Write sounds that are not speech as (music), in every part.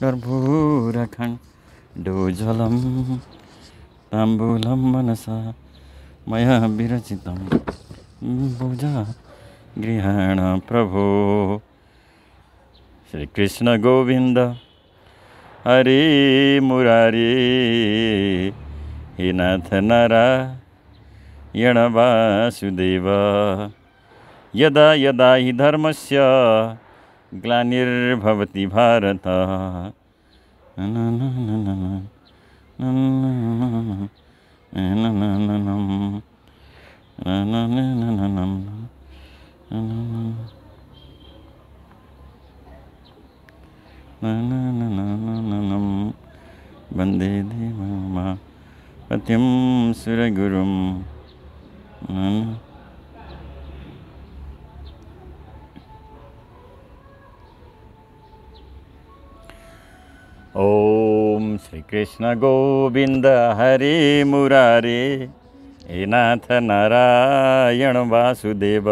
जलम ताम्बूलं मनसा मया विरचितं भुजा गृहाण प्रभो गोविन्द हरे मुरारी हे नाथ यण वासुदेव यदा यदा हि धर्मस्य ग्लानिर्भवति भारत वन्दे देवमा पतिं सुरगुरुं ॐ मुरारे हेनाथ नारायणवासुदेव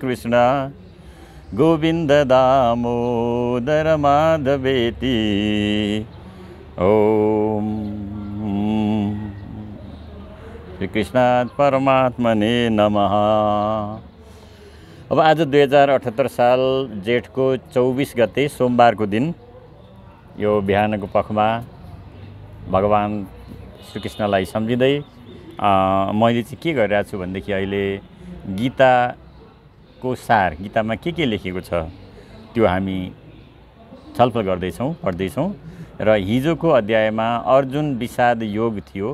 कृष्ण गोविन्द माधवेति ॐ श्रीकृष्णात् परमात्मने नमः अब आज दुई हजार अठहत्तर साल जेठको चौबिस गते सोमबारको दिन यो बिहानको पखमा भगवान् श्रीकृष्णलाई सम्झिँदै मैले चाहिँ के गरिरहेको छु भनेदेखि अहिले गीताको सार गीतामा के के लेखेको छ त्यो हामी छलफल गर्दैछौँ पढ्दैछौँ र हिजोको अध्यायमा अर्जुन विषाद योग थियो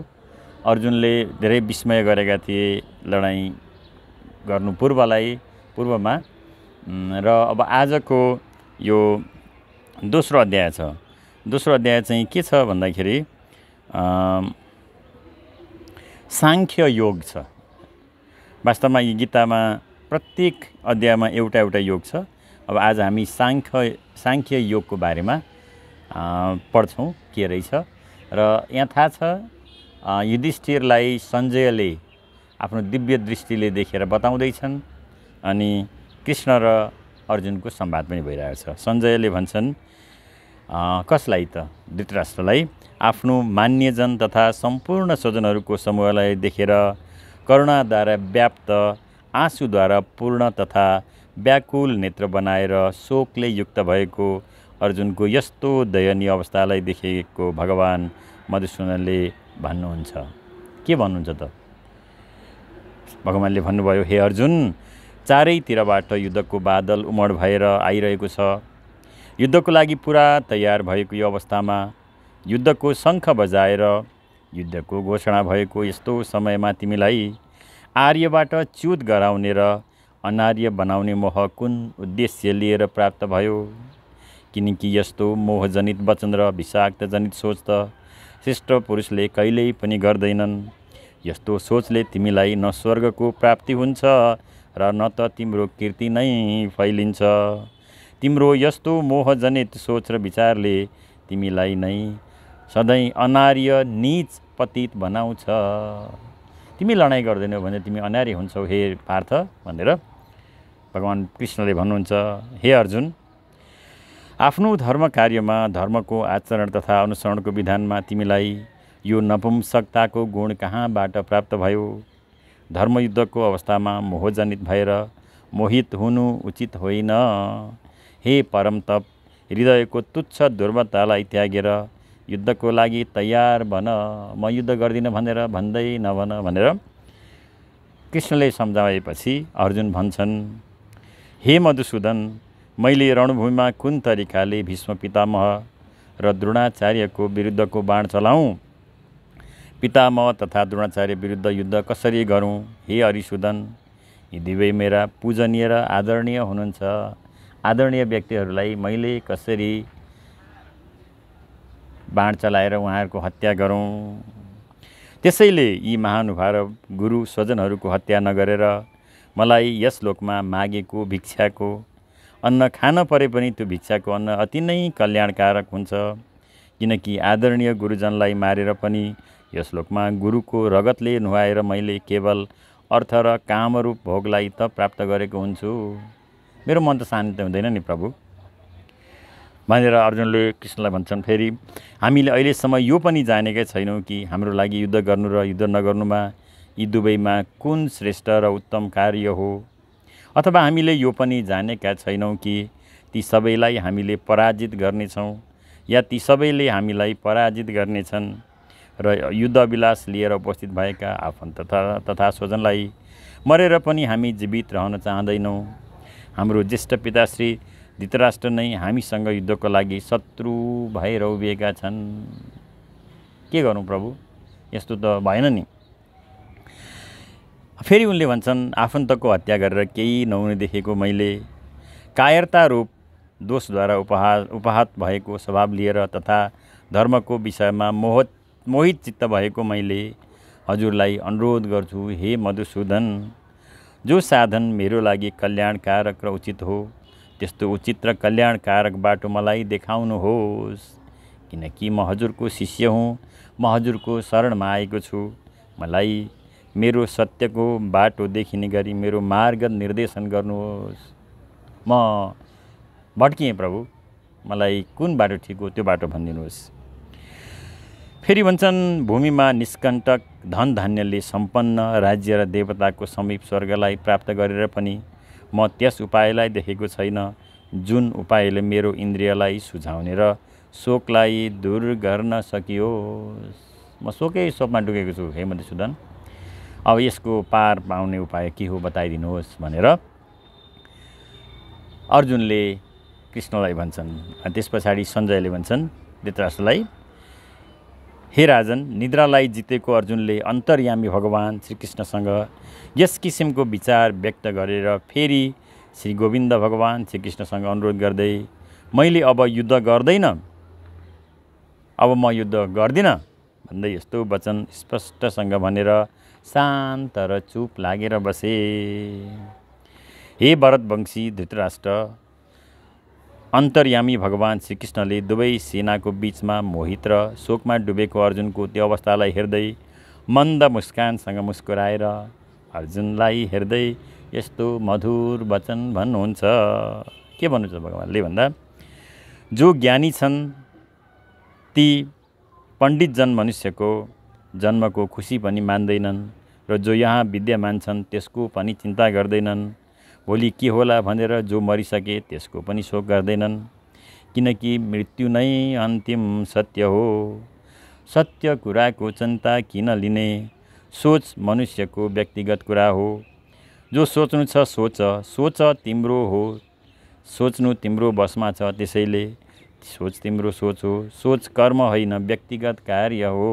अर्जुनले धेरै विस्मय गरेका थिए लडाइँ गर्नु पूर्वलाई पूर्वमा र अब आजको यो दोस्रो अध्याय छ दोस्रो अध्याय चाहिँ के छ भन्दाखेरि साङ्ख्य योग छ वास्तवमा यो गीतामा प्रत्येक अध्यायमा एउटा एउटा योग छ अब आज हामी साङ्ख्य साङ्ख्य योगको बारेमा पढ्छौँ के रहेछ र यहाँ थाहा छ युधिष्ठिरलाई सञ्जयले आफ्नो दिव्य दृष्टिले देखेर बताउँदैछन् अनि कृष्ण र अर्जुनको संवाद पनि भइरहेको छ सञ्जयले भन्छन् कसलाई त धृतराष्ट्रलाई आफ्नो मान्यजन तथा सम्पूर्ण स्वजनहरूको समूहलाई देखेर करुणाद्वारा व्याप्त आँसुद्वारा पूर्ण तथा व्याकुल नेत्र बनाएर शोकले युक्त भएको अर्जुनको यस्तो दयनीय अवस्थालाई देखेको भगवान् मधुसूदनले भन्नुहुन्छ के भन्नुहुन्छ त भगवान्ले भन्नुभयो हे अर्जुन चारैतिरबाट युद्धको बादल उमड भएर आइरहेको छ युद्धको लागि पुरा तयार भएको यो अवस्थामा युद्धको शङ्ख बजाएर युद्धको घोषणा भएको यस्तो समयमा तिमीलाई आर्यबाट च्युत गराउने र अनार्य बनाउने मोह कुन उद्देश्य लिएर प्राप्त भयो किनकि यस्तो मोहजनित वचन र विषाक्तजनित सोच त श्रेष्ठ पुरुषले कहिल्यै पनि गर्दैनन् यस्तो सोचले तिमीलाई न स्वर्गको प्राप्ति हुन्छ र न त तिम्रो कृति नै फैलिन्छ तिम्रो यस्तो मोहजनित सोच र विचारले तिमीलाई नै सधैँ अनार्य निच पतित बनाउँछ तिमी लडाइँ गर्दैनौ भने तिमी अनार्य हुन्छौ हे पार्थ भनेर भगवान् कृष्णले भन्नुहुन्छ हे अर्जुन आफ्नो धर्म कार्यमा धर्मको आचरण तथा अनुसरणको विधानमा तिमीलाई यो नपुंसकताको गुण कहाँबाट प्राप्त भयो धर्मयुद्धको अवस्थामा मोहजनित भएर मोहित हुनु उचित होइन हे परम तप हृदयको तुच्छ दुर्वतालाई त्यागेर युद्धको लागि तयार भन म युद्ध गर्दिनँ भनेर भन्दै नभन भनेर कृष्णले सम्झाएपछि अर्जुन भन्छन् हे मधुसूदन मैले रणभूमिमा कुन तरिकाले भीष्म पितामह र द्रोणाचार्यको विरुद्धको बाण चलाउँ पितामह तथा द्रोणाचार्य विरुद्ध युद्ध कसरी गरौँ हे हरिसुदन यी दुवै मेरा पूजनीय र आदरणीय हुनुहुन्छ आदरणीय व्यक्तिहरूलाई मैले कसरी बाँड चलाएर उहाँहरूको हत्या गरौँ त्यसैले यी महानुभाव गुरु स्वजनहरूको हत्या नगरेर मलाई यस लोकमा मागेको भिक्षाको अन्न खान परे पनि त्यो भिक्षाको अन्न अति नै कल्याणकारक हुन्छ किनकि आदरणीय गुरुजनलाई मारेर पनि यो श्लोकमा गुरुको रगतले नुहाएर मैले केवल अर्थ र कामरूप भोगलाई त प्राप्त गरेको हुन्छु मेरो मन त शान्ति हुँदैन नि प्रभु भनेर अर्जुनले कृष्णलाई भन्छन् फेरि हामीले अहिलेसम्म यो पनि जानेकै छैनौँ कि हाम्रो लागि युद्ध गर्नु र युद्ध नगर्नुमा यी दुवैमा कुन श्रेष्ठ र उत्तम कार्य हो अथवा हामीले यो पनि जानेका छैनौँ कि ती सबैलाई हामीले पराजित गर्नेछौँ या ती सबैले हामीलाई पराजित गर्नेछन् र युद्धविलास लिएर उपस्थित भएका आफन्त तथा तथा स्वजनलाई मरेर पनि हामी जीवित रहन चाहँदैनौँ हाम्रो ज्येष्ठ पिता श्री धृतराष्ट्र नै हामीसँग युद्धको लागि शत्रु भएर उभिएका छन् के गरौँ प्रभु यस्तो त भएन नि फेरि उनले भन्छन् आफन्तको हत्या गरेर केही नहुने देखेको मैले कायरता रूप दोषद्वारा उपहार उपहात भएको स्वभाव लिएर तथा धर्मको विषयमा मोहत मोहित चित्त भएको मैले हजुरलाई अनुरोध गर्छु हे मधुसूदन जो साधन मेरो लागि कल्याणकारक र उचित हो त्यस्तो उचित र कल्याणकारक बाटो मलाई देखाउनुहोस् किनकि म हजुरको शिष्य हुँ म हजुरको शरणमा आएको छु मलाई मेरो सत्यको बाटो देखिने गरी मेरो मार्ग निर्देशन गर्नुहोस् म भट्किएँ प्रभु मलाई कुन बाटो ठिक हो त्यो बाटो भनिदिनुहोस् फेरि भन्छन् भूमिमा निष्कण्टक धन धान्यले सम्पन्न राज्य र देवताको समीप स्वर्गलाई प्राप्त गरेर पनि म त्यस उपायलाई देखेको छैन जुन उपायले मेरो इन्द्रियलाई सुझाउने र शोकलाई दूर गर्न सकियोस् म शोकै शोकमा डुकेको छु हे मधुसूदन अब यसको पार पाउने उपाय के हो बताइदिनुहोस् भनेर अर्जुनले कृष्णलाई भन्छन् त्यस पछाडि सञ्जयले भन्छन् धृतराष्ट्रलाई हे राजन निद्रालाई जितेको अर्जुनले अन्तर्यामी भगवान् श्रीकृष्णसँग यस किसिमको विचार व्यक्त गरेर फेरि श्री गोविन्द भगवान् श्रीकृष्णसँग अनुरोध गर्दै मैले अब युद्ध गर्दैन अब म युद्ध गर्दिनँ भन्दै यस्तो वचन स्पष्टसँग भनेर शान्त र चुप लागेर बसे हे भरतवंशी धृतराष्ट्र अन्तर्यामी भगवान् श्रीकृष्णले दुवै सेनाको बिचमा मोहित र शोकमा डुबेको अर्जुनको त्यो अवस्थालाई हेर्दै मन्द मुस्कानसँग मुस्कुराएर अर्जुनलाई हेर्दै यस्तो मधुर वचन भन्नुहुन्छ के भन्नुहुन्छ भगवान्ले भन्दा जो ज्ञानी छन् ती पण्डितजन मनुष्यको जन्मको खुसी पनि मान्दैनन् र जो यहाँ विद्यमान छन् त्यसको पनि चिन्ता गर्दैनन् भोलि के होला भनेर जो मरिसके त्यसको पनि शोक गर्दैनन् किनकि मृत्यु नै अन्तिम सत्य हो सत्य कुराको चिन्ता किन लिने सोच मनुष्यको व्यक्तिगत कुरा हो जो सोच्नु छ सोच सोच तिम्रो हो सोच्नु तिम्रो बसमा छ त्यसैले सोच तिम्रो सोच हो सोच कर्म होइन व्यक्तिगत कार्य हो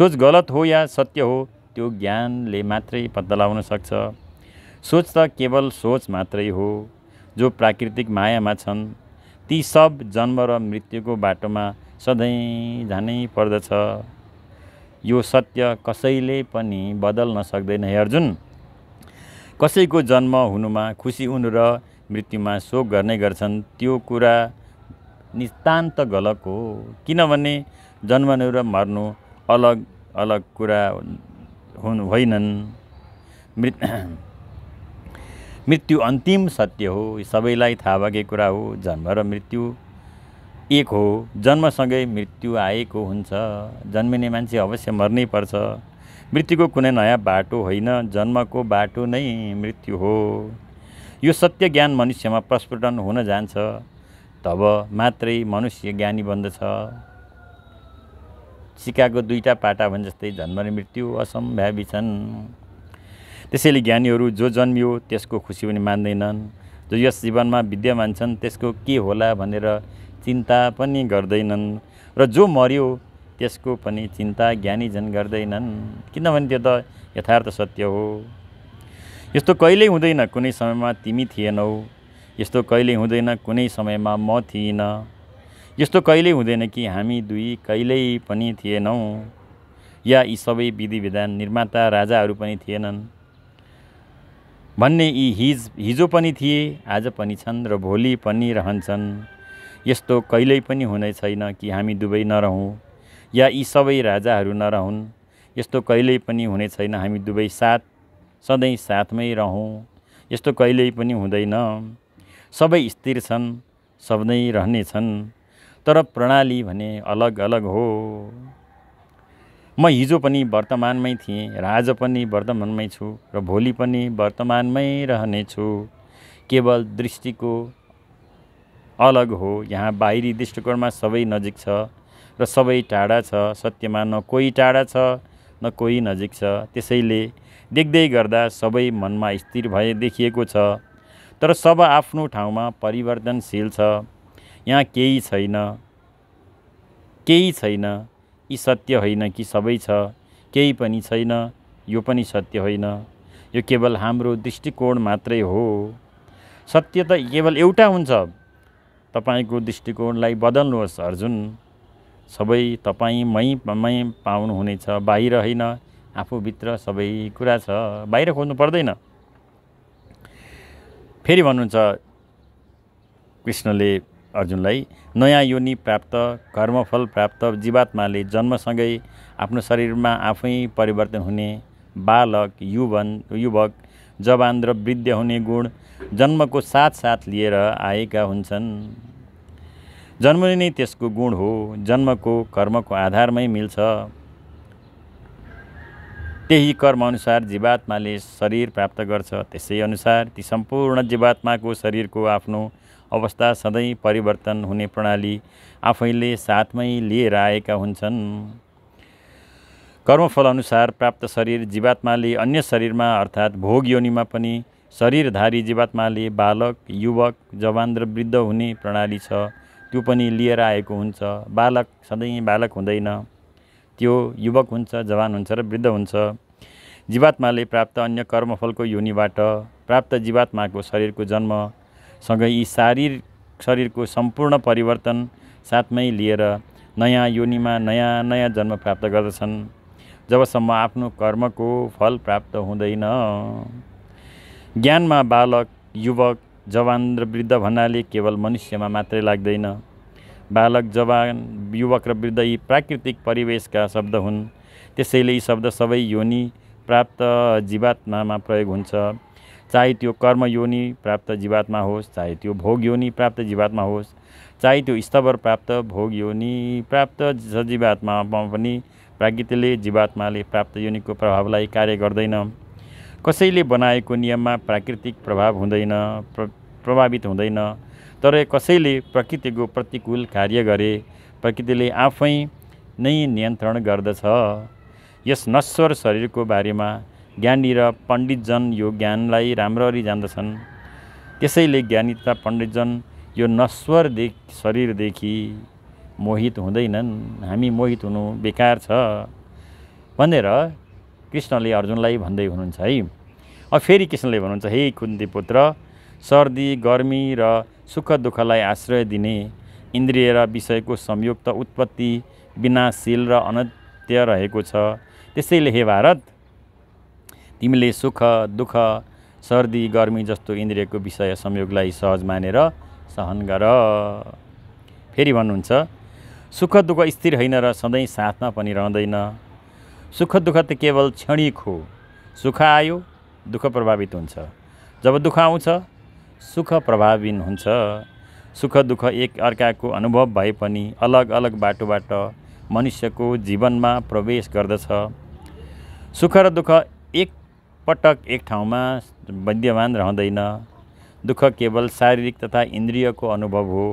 सोच गलत हो या सत्य हो त्यो ज्ञानले मात्रै पत्ता लगाउन सक्छ सोच त केवल सोच मात्रै हो जो प्राकृतिक मायामा छन् ती सब जन्म र मृत्युको बाटोमा सधैँ जानै पर्दछ यो सत्य कसैले पनि बदल्न सक्दैन है अर्जुन कसैको जन्म हुनुमा खुसी हुनु र मृत्युमा शोक गर्ने गर्छन् त्यो कुरा नितान्त गलत हो किनभने जन्मनु र मर्नु अलग अलग कुरा हुन् होइनन् मृत मृत्यु अन्तिम सत्य हो सबैलाई थाहा भएकै कुरा हो जन्म र मृत्यु एक हो जन्मसँगै मृत्यु आएको हुन्छ जन्मिने मान्छे अवश्य मर्नै पर्छ मृत्युको कुनै नयाँ बाटो होइन जन्मको बाटो नै मृत्यु हो यो सत्य ज्ञान मनुष्यमा प्रस्फुटन हुन जान्छ तब मात्रै मनुष्य ज्ञानी बन्दछ सिकाको दुईवटा पाटा भने जस्तै जन्म र मृत्यु असम्भावी छन् त्यसैले ज्ञानीहरू जो जन्मियो त्यसको खुसी पनि मान्दैनन् जो यस जीवनमा विद्यमान छन् त्यसको के होला भनेर चिन्ता पनि गर्दैनन् र जो मर्यो त्यसको पनि चिन्ता ज्ञानी ज्ञानीजन गर्दैनन् किनभने त्यो त यथार्थ सत्य हो यस्तो कहिल्यै हुँदैन कुनै समयमा तिमी थिएनौ यस्तो कहिल्यै हुँदैन कुनै समयमा म थिइनँ यस्तो कहिल्यै हुँदैन कि हामी दुई कहिल्यै पनि थिएनौँ या यी सबै विधि विधान निर्माता राजाहरू पनि थिएनन् भन्ने यी हिज हिजो पनि थिए आज पनि छन् र भोलि पनि रहन्छन् यस्तो कहिल्यै पनि हुने छैन कि हामी दुवै नरहौँ या यी सबै राजाहरू नरहन् यस्तो कहिल्यै पनि हुने छैन हामी दुवै साथ सधैँ साथमै रहौँ यस्तो कहिल्यै पनि हुँदैन सबै स्थिर छन् सधैँ रहनेछन् तर प्रणाली भने अलग अलग हो म हिजो पनि वर्तमानमै थिएँ र आज पनि वर्तमानमै छु र भोलि पनि वर्तमानमै रहनेछु केवल दृष्टिको अलग हो यहाँ बाहिरी दृष्टिकोणमा सबै नजिक छ र सबै टाढा छ सत्यमा न कोही टाढा छ न कोही नजिक छ त्यसैले देख्दै गर्दा सबै मनमा स्थिर भए देखिएको छ तर सब आफ्नो ठाउँमा परिवर्तनशील छ यहाँ केही छैन केही छैन यी सत्य होइन कि सबै छ केही पनि छैन यो पनि सत्य होइन यो केवल हाम्रो दृष्टिकोण मात्रै हो सत्य त केवल एउटा हुन्छ तपाईँको दृष्टिकोणलाई बदल्नुहोस् अर्जुन सबै तपाईँ मै पाउनुहुनेछ बाहिर होइन आफूभित्र सबै कुरा छ बाहिर खोज्नु पर्दैन फेरि भन्नुहुन्छ कृष्णले अर्जुनलाई नयाँ योनि प्राप्त कर्मफल प्राप्त जीवात्माले जन्मसँगै आफ्नो शरीरमा आफै परिवर्तन हुने बालक युवन युवक जवान र वृद्ध हुने गुण जन्मको साथसाथ लिएर आएका हुन्छन् जन्म नै त्यसको गुण हो जन्मको कर्मको आधारमै मिल्छ त्यही कर्मअनुसार जीवात्माले शरीर प्राप्त गर्छ त्यसै अनुसार ती सम्पूर्ण जीवात्माको शरीरको आफ्नो अवस्था सधैँ परिवर्तन हुने प्रणाली आफैले साथमै लिएर आएका हुन्छन् कर्मफलअनुसार प्राप्त शरीर जीवात्माले अन्य शरीरमा अर्थात् भोग योनिमा पनि शरीरधारी जीवात्माले बालक युवक जवान र वृद्ध हुने प्रणाली छ त्यो पनि लिएर आएको हुन्छ बालक सधैँ बालक हुँदैन त्यो युवक हुन्छ जवान हुन्छ र वृद्ध हुन्छ जीवात्माले प्राप्त अन्य कर्मफलको योनिबाट प्राप्त जीवात्माको शरीरको जन्म सँगै यी शारीर शरीरको सम्पूर्ण परिवर्तन साथमै लिएर नयाँ योनिमा नयाँ नयाँ जन्म प्राप्त गर्दछन् जबसम्म आफ्नो कर्मको फल प्राप्त हुँदैन ज्ञानमा बालक युवक जवान र वृद्ध भन्नाले केवल मनुष्यमा मात्रै लाग्दैन बालक जवान युवक र वृद्ध यी प्राकृतिक परिवेशका शब्द हुन् त्यसैले यी शब्द सबै योनि प्राप्त जीवात्मामा प्रयोग हुन्छ चाहे त्यो कर्म योनि प्राप्त जीवात्मा होस् चाहे त्यो भोग योनी प्राप्त जीवात्मा होस् चाहे त्यो स्तवर प्राप्त भोग योनी प्राप्त सजीवात्मामा पनि प्राकृतिले जीवात्माले प्राप्त योनीको प्रभावलाई कार्य गर्दैन कसैले बनाएको नियममा प्राकृतिक प्रभाव हुँदैन प्र प्रभावित हुँदैन तर कसैले प्रकृतिको प्रतिकूल कार्य गरे प्रकृतिले आफै नै नियन्त्रण गर्दछ यस नश्वर शरीरको बारेमा ज्ञानी र पण्डितजन यो ज्ञानलाई राम्ररी जान्दछन् त्यसैले ज्ञानी तथा पण्डितजन यो नश्वरदेखि शरीरदेखि मोहित हुँदैनन् हामी मोहित हुनु बेकार छ भनेर कृष्णले अर्जुनलाई भन्दै हुनुहुन्छ है अब फेरि कृष्णले भन्नुहुन्छ हे कुन्ती पुत्र सर्दी गर्मी र सुख दुःखलाई आश्रय दिने इन्द्रिय र विषयको संयुक्त उत्पत्ति विनाशील र अनत्य रहेको छ त्यसैले हे भारत तिमीले सुख दुःख सर्दी गर्मी जस्तो इन्द्रियको विषय संयोगलाई सहज मानेर सहन गर फेरि भन्नुहुन्छ सुख दुःख स्थिर होइन र सधैँ साथमा पनि रहँदैन सुख दुःख त केवल क्षणिक हो सुख आयो दुःख प्रभावित हुन्छ जब दुःख आउँछ सुख प्रभावित हुन्छ सुख दुःख एक अर्काको अनुभव भए पनि अलग अलग बाटोबाट मनुष्यको जीवनमा प्रवेश गर्दछ सुख र दुःख एक पटक एक ठाउँमा बध्यमान रहँदैन दुःख केवल शारीरिक तथा इन्द्रियको अनुभव हो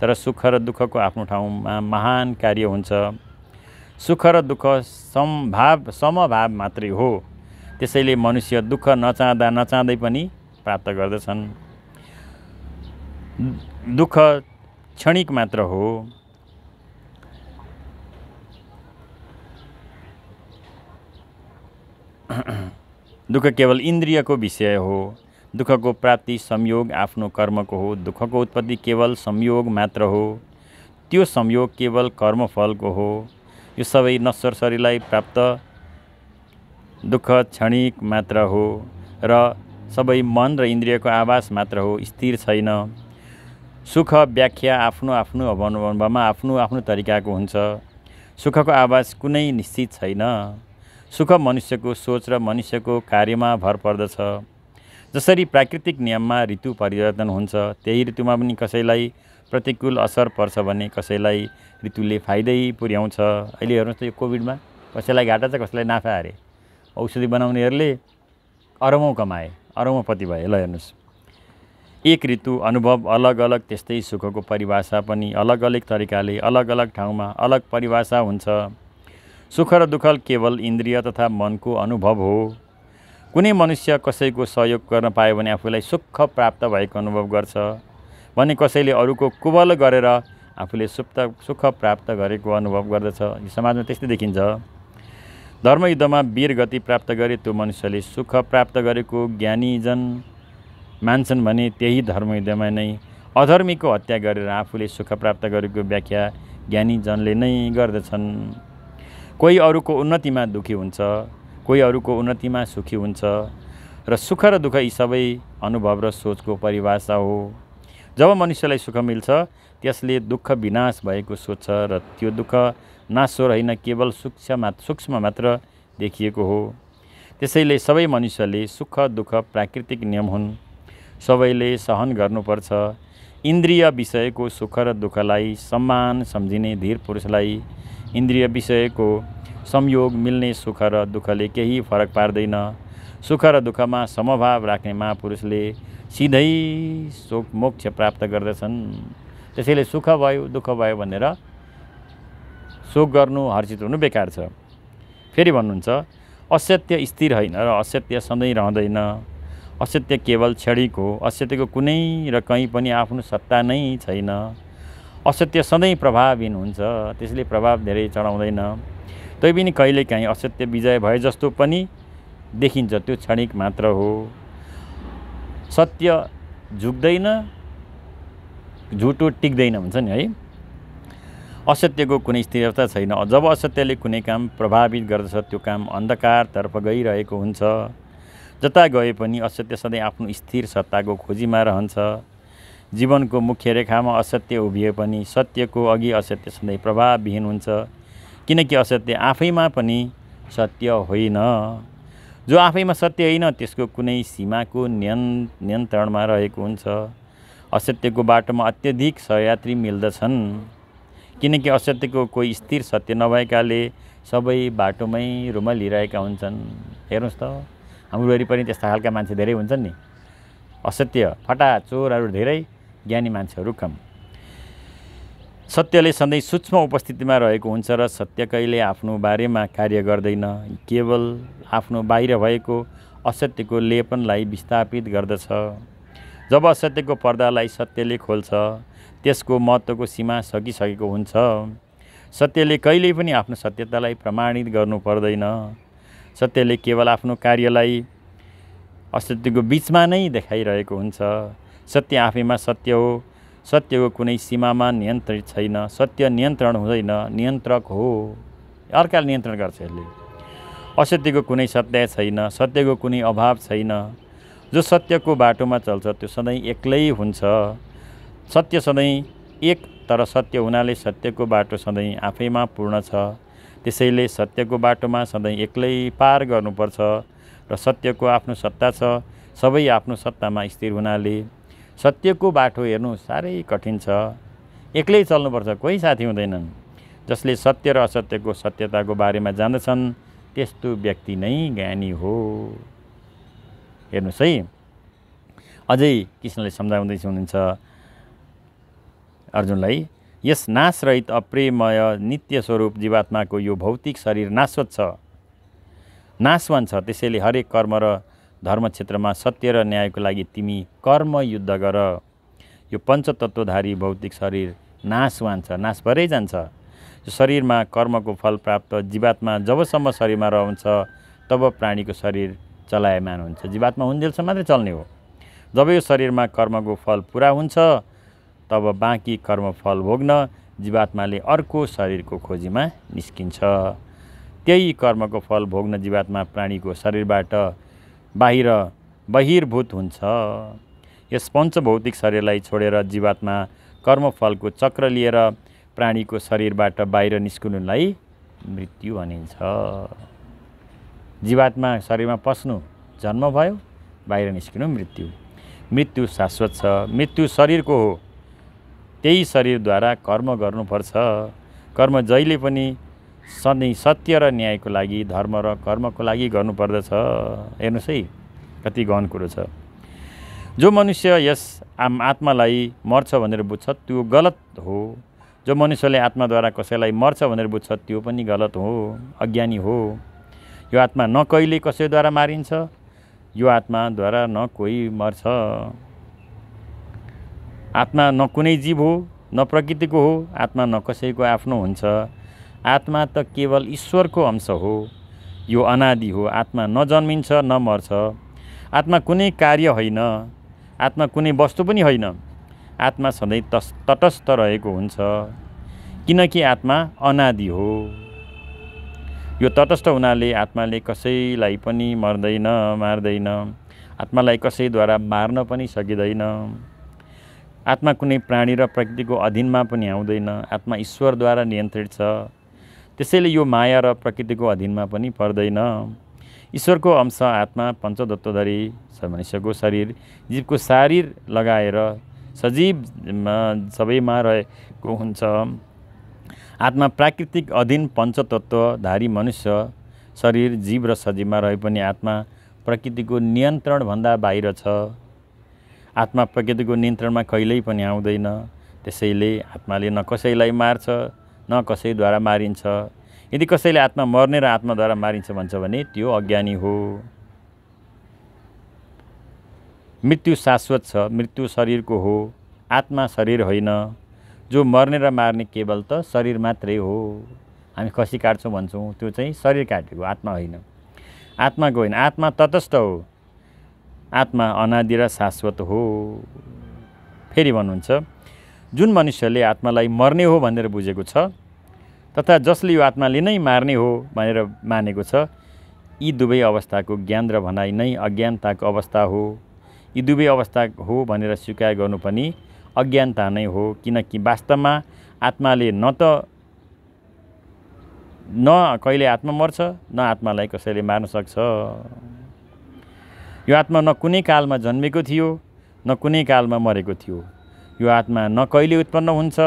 तर सुख र दुःखको आफ्नो ठाउँमा महान कार्य हुन्छ सुख र दुःख समभाव समभाव मात्रै हो त्यसैले मनुष्य दुःख नचाहँदा नचाहँदै पनि प्राप्त गर्दछन् दुःख क्षणिक मात्र हो दुःख केवल इन्द्रियको विषय हो दुःखको प्राप्ति संयोग आफ्नो कर्मको हो दुःखको उत्पत्ति केवल संयोग मात्र हो त्यो संयोग केवल कर्मफलको हो यो सबै नश्वर शरीरलाई प्राप्त दुःख क्षणिक मात्र हो र सबै मन र इन्द्रियको आवास मात्र हो स्थिर छैन सुख व्याख्या आफ्नो आफ्नो अनुभवमा आफ्नो आफ्नो तरिकाको हुन्छ सुखको आवास कुनै निश्चित छैन सुख मनुष्यको सोच र मनुष्यको कार्यमा भर पर्दछ जसरी प्राकृतिक नियममा ऋतु परिवर्तन हुन्छ त्यही ऋतुमा पनि कसैलाई प्रतिकूल असर पर्छ भने कसैलाई ऋतुले फाइदै पुर्याउँछ अहिले हेर्नुहोस् त यो कोभिडमा कसैलाई घाटा छ कसैलाई नाफा हारे औषधि बनाउनेहरूले अरौँ कमाए अरौँपति भए ल हेर्नुहोस् एक ऋतु अनुभव अलग अलग त्यस्तै सुखको परिभाषा पनि अलग अलग तरिकाले अलग अलग ठाउँमा अलग परिभाषा हुन्छ सुख र दुःख केवल इन्द्रिय तथा मनको अनुभव हो कुनै मनुष्य कसैको सहयोग गर्न पायो भने आफूलाई सुख प्राप्त भएको अनुभव गर्छ भने कसैले अरूको कुबल गरेर आफूले सुप्त सुख प्राप्त गरेको अनुभव गर्दछ यो समाजमा त्यस्तै देखिन्छ धर्मयुद्धमा वीर गति प्राप्त गरे त्यो मनुष्यले सुख प्राप्त गरेको ज्ञानीजन मान्छन् भने त्यही धर्मयुद्धमा नै अधर्मीको हत्या गरेर आफूले सुख प्राप्त गरेको व्याख्या ज्ञानीजनले नै गर्दछन् कोही अरूको उन्नतिमा दुःखी हुन्छ कोही अरूको उन्नतिमा सुखी हुन्छ र सुख र दुःख यी सबै अनुभव र सोचको परिभाषा हो जब मनुष्यलाई सुख मिल्छ त्यसले दुःख विनाश भएको सोच्छ र त्यो दुःख नासो होइन केवल सूक्ष्म सूक्ष्म मात्र देखिएको हो त्यसैले सबै मनुष्यले सुख दुःख प्राकृतिक नियम हुन् सबैले सहन गर्नुपर्छ इन्द्रिय विषयको सुख र दुःखलाई सम्मान सम्झिने धीर पुरुषलाई इन्द्रिय विषयको संयोग मिल्ने सुख र दुःखले केही फरक पार्दैन सुख र दुःखमा समभाव राख्ने महापुरुषले सिधै शोक मोक्ष प्राप्त गर्दछन् त्यसैले सुख भयो दुःख भयो भनेर शोक गर्नु हर्षित हुनु बेकार छ फेरि भन्नुहुन्छ असत्य स्थिर होइन र असत्य सधैँ रहँदैन असत्य केवल क्षणिक हो असत्यको कुनै र कहीँ पनि आफ्नो सत्ता नै छैन असत्य सधैँ प्रभावहीन हुन्छ त्यसले प्रभाव धेरै चढाउँदैन तैपनि कहिलेकाहीँ असत्य विजय भए जस्तो पनि देखिन्छ त्यो क्षणिक मात्र हो सत्य झुक्दैन झुटो टिक्दैन हुन्छ नि है असत्यको कुनै स्थिरता छैन जब असत्यले कुनै काम प्रभावित गर्दछ त्यो काम अन्धकारतर्फ गइरहेको हुन्छ जता गए पनि असत्य सधैँ आफ्नो स्थिर सत्ताको खोजीमा रहन्छ जीवनको मुख्य रेखामा असत्य उभिए पनि सत्यको अघि असत्य सधैँ प्रभावविहीन हुन्छ किनकि असत्य आफैमा पनि सत्य होइन जो आफैमा सत्य होइन त्यसको कुनै सीमाको नियन् नियन्त्रणमा रहेको हुन्छ असत्यको बाटोमा अत्यधिक सहयात्री मिल्दछन् किनकि असत्यको कोही स्थिर सत्य नभएकाले सबै बाटोमै रुमलिरहेका हुन्छन् हेर्नुहोस् त हाम्रो वरिपरि त्यस्ता खालका मान्छे धेरै हुन्छन् नि असत्य फटा चोरहरू धेरै ज्ञानी मान्छेहरू कम सत्यले सधैँ सूक्ष्म उपस्थितिमा रहेको हुन्छ र सत्य कहिले आफ्नो बारेमा कार्य गर्दैन केवल आफ्नो बाहिर भएको असत्यको लेपनलाई विस्थापित गर्दछ जब असत्यको पर्दालाई सत्यले खोल्छ त्यसको महत्त्वको सीमा सकिसकेको हुन्छ सत्यले कहिल्यै पनि आफ्नो सत्यतालाई प्रमाणित गर्नु पर्दैन सत्यले केवल आफ्नो कार्यलाई असत्यको बिचमा नै देखाइरहेको हुन्छ सत्य आफैमा सत्य हो सत्यको कुनै सीमामा नियन्त्रित छैन सत्य नियन्त्रण हुँदैन नियन्त्रक हो अर्काले नियन्त्रण गर्छ यसले असत्यको कुनै सत्य छैन सत्यको कुनै अभाव छैन जो सत्यको बाटोमा चल्छ त्यो सधैँ एक्लै हुन्छ सत्य सधैँ एक तर सत्य हुनाले सत्यको बाटो सधैँ आफैमा पूर्ण छ त्यसैले सत्यको बाटोमा सधैँ एक्लै पार गर्नुपर्छ र सत्यको आफ्नो सत्ता छ सबै आफ्नो सत्तामा स्थिर हुनाले सत्यको बाटो हेर्नु साह्रै कठिन छ एक्लै चल्नुपर्छ कोही साथी हुँदैनन् जसले सत्य र असत्यको सत्यताको बारेमा जान्दछन् त्यस्तो व्यक्ति नै ज्ञानी हो हेर्नुहोस् है अझै कृष्णले सम्झाउँदै हुनुहुन्छ अर्जुनलाई यस नाशरहित अप्रेमय नित्य स्वरूप जीवात्माको यो भौतिक शरीर नाशवत छ नाशवान छ त्यसैले हरेक कर्म र धर्म क्षेत्रमा सत्य र न्यायको लागि तिमी कर्म युद्ध गर यो पञ्चतत्वधारी भौतिक शरीर नाशवान्छ नाश भरै जान्छ यो शरीरमा कर्मको फल प्राप्त जीवात्मा जबसम्म शरीरमा रहन्छ तब प्राणीको शरीर चलायमान हुन्छ जीवात्मा हुन्जेलसम्म मात्रै चल्ने हो जब यो शरीरमा कर्मको फल पुरा हुन्छ तब बाँकी कर्मफल भोग्न जीवात्माले अर्को शरीरको खोजीमा निस्किन्छ त्यही कर्मको फल भोग्न जीवात्मा प्राणीको शरीरबाट बाहिर बहिर्भूत हुन्छ यस पञ्चभौतिक शरीरलाई छोडेर जीवात्मा कर्मफलको चक्र लिएर प्राणीको शरीरबाट बाहिर निस्कनुलाई मृत्यु भनिन्छ जीवात्मा शरीरमा पस्नु जन्म भयो बाहिर निस्किनु मृत्यु मृत्यु शाश्वत छ मृत्यु शरीरको हो त्यही शरीरद्वारा कर्म गर्नुपर्छ कर्म जहिले पनि सधैँ सत्य र न्यायको लागि धर्म र कर्मको लागि गर्नुपर्दछ हेर्नुहोस् है कति गहन कुरो छ जो मनुष्य यस आम आत्मालाई मर्छ भनेर बुझ्छ त्यो गलत हो जो मनुष्यले आत्माद्वारा कसैलाई मर्छ भनेर बुझ्छ त्यो पनि गलत हो अज्ञानी हो यो आत्मा न कहिले कसैद्वारा मारिन्छ यो आत्माद्वारा न कोही मर्छ आत्मा न कुनै जीव हो न प्रकृतिको हो आत्मा न कसैको आफ्नो हुन्छ आत्मा त केवल ईश्वरको अंश हो यो अनादि हो आत्मा नजन्मिन्छ न मर्छ आत्मा कुनै कार्य होइन आत्मा कुनै वस्तु पनि होइन आत्मा सधैँ तस् तटस्थ रहेको हुन्छ किनकि आत्मा अनादि हो यो तटस्थ हुनाले आत्माले कसैलाई पनि मर्दैन मार्दैन आत्मालाई कसैद्वारा मार्न पनि सकिँदैन आत्मा कुनै प्राणी र प्रकृतिको अधीनमा पनि आउँदैन आत्मा ईश्वरद्वारा नियन्त्रित छ त्यसैले यो माया र प्रकृतिको अधीनमा पनि पर्दैन ईश्वरको अंश आत्मा पञ्चतत्वधरी मनुष्यको शरीर जीवको शरीर लगाएर सजीव सबैमा रहेको हुन्छ आत्मा प्राकृतिक अधीन पञ्चतत्वधारी मनुष्य शरीर जीव र सजीवमा रहे पनि आत्मा प्रकृतिको नियन्त्रणभन्दा बाहिर छ आत्मा प्रकृतिको नियन्त्रणमा कहिल्यै पनि आउँदैन त्यसैले आत्माले न कसैलाई मार्छ न कसैद्वारा मारिन्छ यदि कसैले आत्मा मर्ने र आत्माद्वारा मारिन्छ भन्छ भने त्यो अज्ञानी हो मृत्यु शाश्वत छ मृत्यु शरीरको हो आत्मा शरीर होइन जो मर्ने र मार्ने केवल त शरीर मात्रै हो हामी खसी काट्छौँ भन्छौँ त्यो चाहिँ शरीर काटेको आत्मा होइन आत्माको होइन आत्मा तटस्थ हो आत्मा अनादि र शाश्वत हो फेरि भन्नुहुन्छ जुन मनुष्यले आत्मालाई मर्ने हो भनेर बुझेको छ तथा जसले यो आत्माले नै मार्ने हो भनेर मानेको छ यी दुवै अवस्थाको ज्ञान र भनाइ नै अज्ञानताको अवस्था हो यी दुवै अवस्था हो भनेर स्वीकार गर्नु पनि अज्ञानता नै हो किनकि वास्तवमा आत्माले न त न कहिले आत्मा मर्छ न आत्मालाई कसैले मार्न सक्छ यो आत्मा न कुनै कालमा जन्मेको थियो न कुनै कालमा मरेको थियो यो आत्मा न कहिले उत्पन्न हुन्छ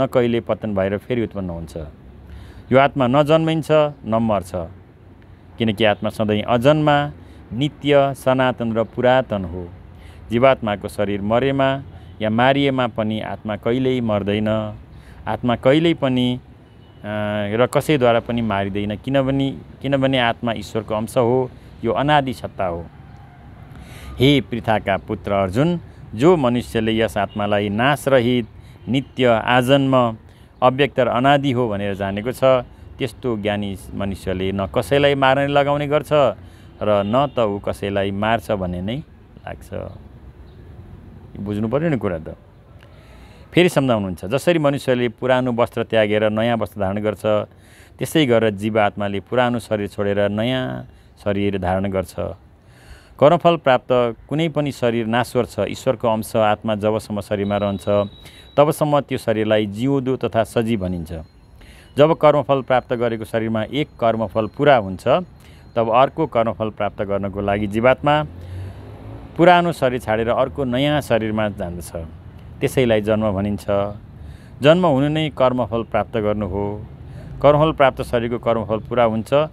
न कहिले पतन भएर फेरि उत्पन्न हुन्छ यो आत्मा नजन्मिन्छ न मर्छ किनकि आत्मा सधैँ अजन्मा नित्य सनातन र पुरातन हो जीवात्माको शरीर मरेमा या मारिएमा पनि आत्मा कहिल्यै मर्दैन आत्मा कहिल्यै पनि र कसैद्वारा पनि मारिँदैन किनभने किनभने आत्मा ईश्वरको अंश हो यो अनादि सत्ता हो हे पृथाका पुत्र अर्जुन जो मनुष्यले यस आत्मालाई नाशरहित नित्य आजन्म अव्यक्त र अनादि हो भनेर जानेको छ त्यस्तो ज्ञानी मनुष्यले न कसैलाई मार्ने लगाउने गर्छ र न त ऊ कसैलाई मार्छ भन्ने नै लाग्छ बुझ्नु पऱ्यो नि कुरा त फेरि सम्झाउनुहुन्छ जसरी मनुष्यले पुरानो वस्त्र त्यागेर नयाँ वस्त्र धारण गर्छ त्यसै गरेर जीवात्माले पुरानो शरीर छोडेर नयाँ शरीर धारण गर्छ कर्मफल प्राप्त कुनै पनि शरीर नाश्वर छ ईश्वरको अंश आत्मा जबसम्म शरीरमा रहन्छ तबसम्म त्यो शरीरलाई जिउँदो तथा सजीव भनिन्छ जब कर्मफल प्राप्त गरेको शरीरमा एक कर्मफल पुरा हुन्छ तब अर्को कर्मफल प्राप्त गर्नको लागि जीवात्मा पुरानो शरीर छाडेर अर्को नयाँ शरीरमा जान्दछ त्यसैलाई जन्म भनिन्छ जन्म हुनु नै कर्मफल प्राप्त गर्नु हो कर्मफल प्राप्त शरीरको कर्मफल पुरा हुन्छ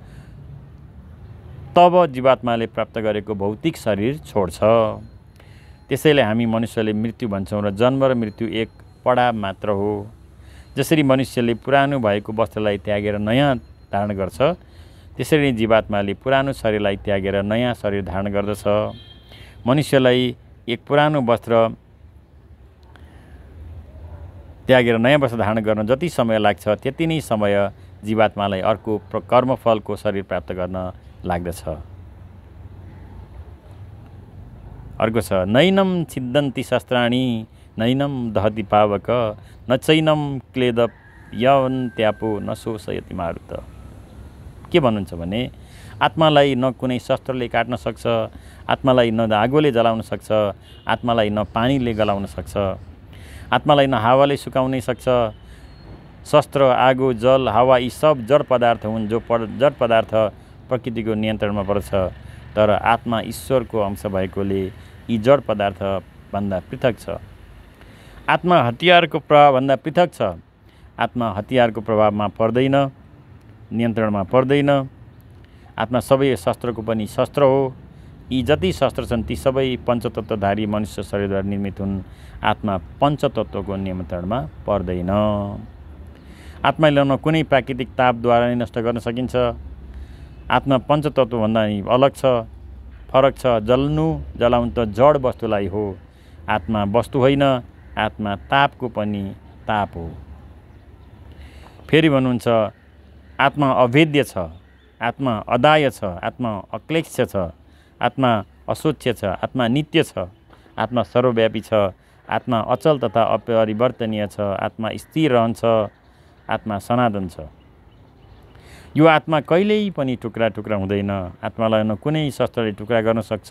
तब जीवात्माले प्राप्त गरेको भौतिक शरीर छोड्छ त्यसैले हामी मनुष्यले मृत्यु भन्छौँ र जन्म र मृत्यु एक पडा मात्र हो जसरी मनुष्यले पुरानो भएको वस्त्रलाई त्यागेर नयाँ धारण गर्छ त्यसरी नै जीवात्माले पुरानो शरीरलाई त्यागेर नयाँ शरीर धारण गर्दछ मनुष्यलाई एक पुरानो वस्त्र त्यागेर नयाँ वस्त्र धारण गर्न जति समय लाग्छ त्यति नै समय जीवात्मालाई अर्को कर्मफलको शरीर प्राप्त गर्न लाग्दछ अर्को छ नैनम छिद्दन्ती शस्त्राणी नैनम दहति पावक न चैनम क्लेद यवन त्यापो न यति मारुत के भन्नुहुन्छ भने आत्मालाई न कुनै शस्त्रले काट्न सक्छ आत्मालाई न आगोले जलाउन सक्छ आत्मालाई न पानीले गलाउन सक्छ आत्मालाई न हावाले सुकाउनै सक्छ शस्त्र आगो जल हावा यी सब जड पदार्थ हुन् जो जड पदार्थ प्रकृतिको नियन्त्रणमा पर्छ तर आत्मा ईश्वरको अंश भएकोले यी जड पदार्थभन्दा पृथक छ आत्मा हतियारको प्रभावभन्दा पृथक छ आत्मा हतियारको प्रभावमा पर्दैन नियन्त्रणमा पर्दैन आत्मा सबै शस्त्रको पनि शस्त्र हो यी जति शस्त्र छन् ती सबै पञ्चतत्वधारी मनुष्य शरीरद्वारा निर्मित हुन् आत्मा पञ्चतत्त्वको नियन्त्रणमा पर्दैन आत्मा ल्याउन कुनै प्राकृतिक तापद्वारा नै नष्ट गर्न सकिन्छ आत्मा पञ्चतत्त्वभन्दा अलग छ फरक छ जल्नु जलाउनु त जड वस्तुलाई हो आत्मा वस्तु होइन आत्मा तापको पनि ताप हो फेरि भन्नुहुन्छ आत्मा अभेद्य छ आत्मा अदाय छ आत्मा अक्लेक्ष छ आत्मा अस्वच्छ छ आत्मा नित्य छ आत्मा सर्वव्यापी छ आत्मा अचल तथा अपरिवर्तनीय छ आत्मा स्थिर रहन्छ आत्मा सनातन छ यो आत्मा कहिल्यै पनि टुक्रा टुक्रा हुँदैन आत्मालाई न कुनै शस्त्रले टुक्रा गर्न सक्छ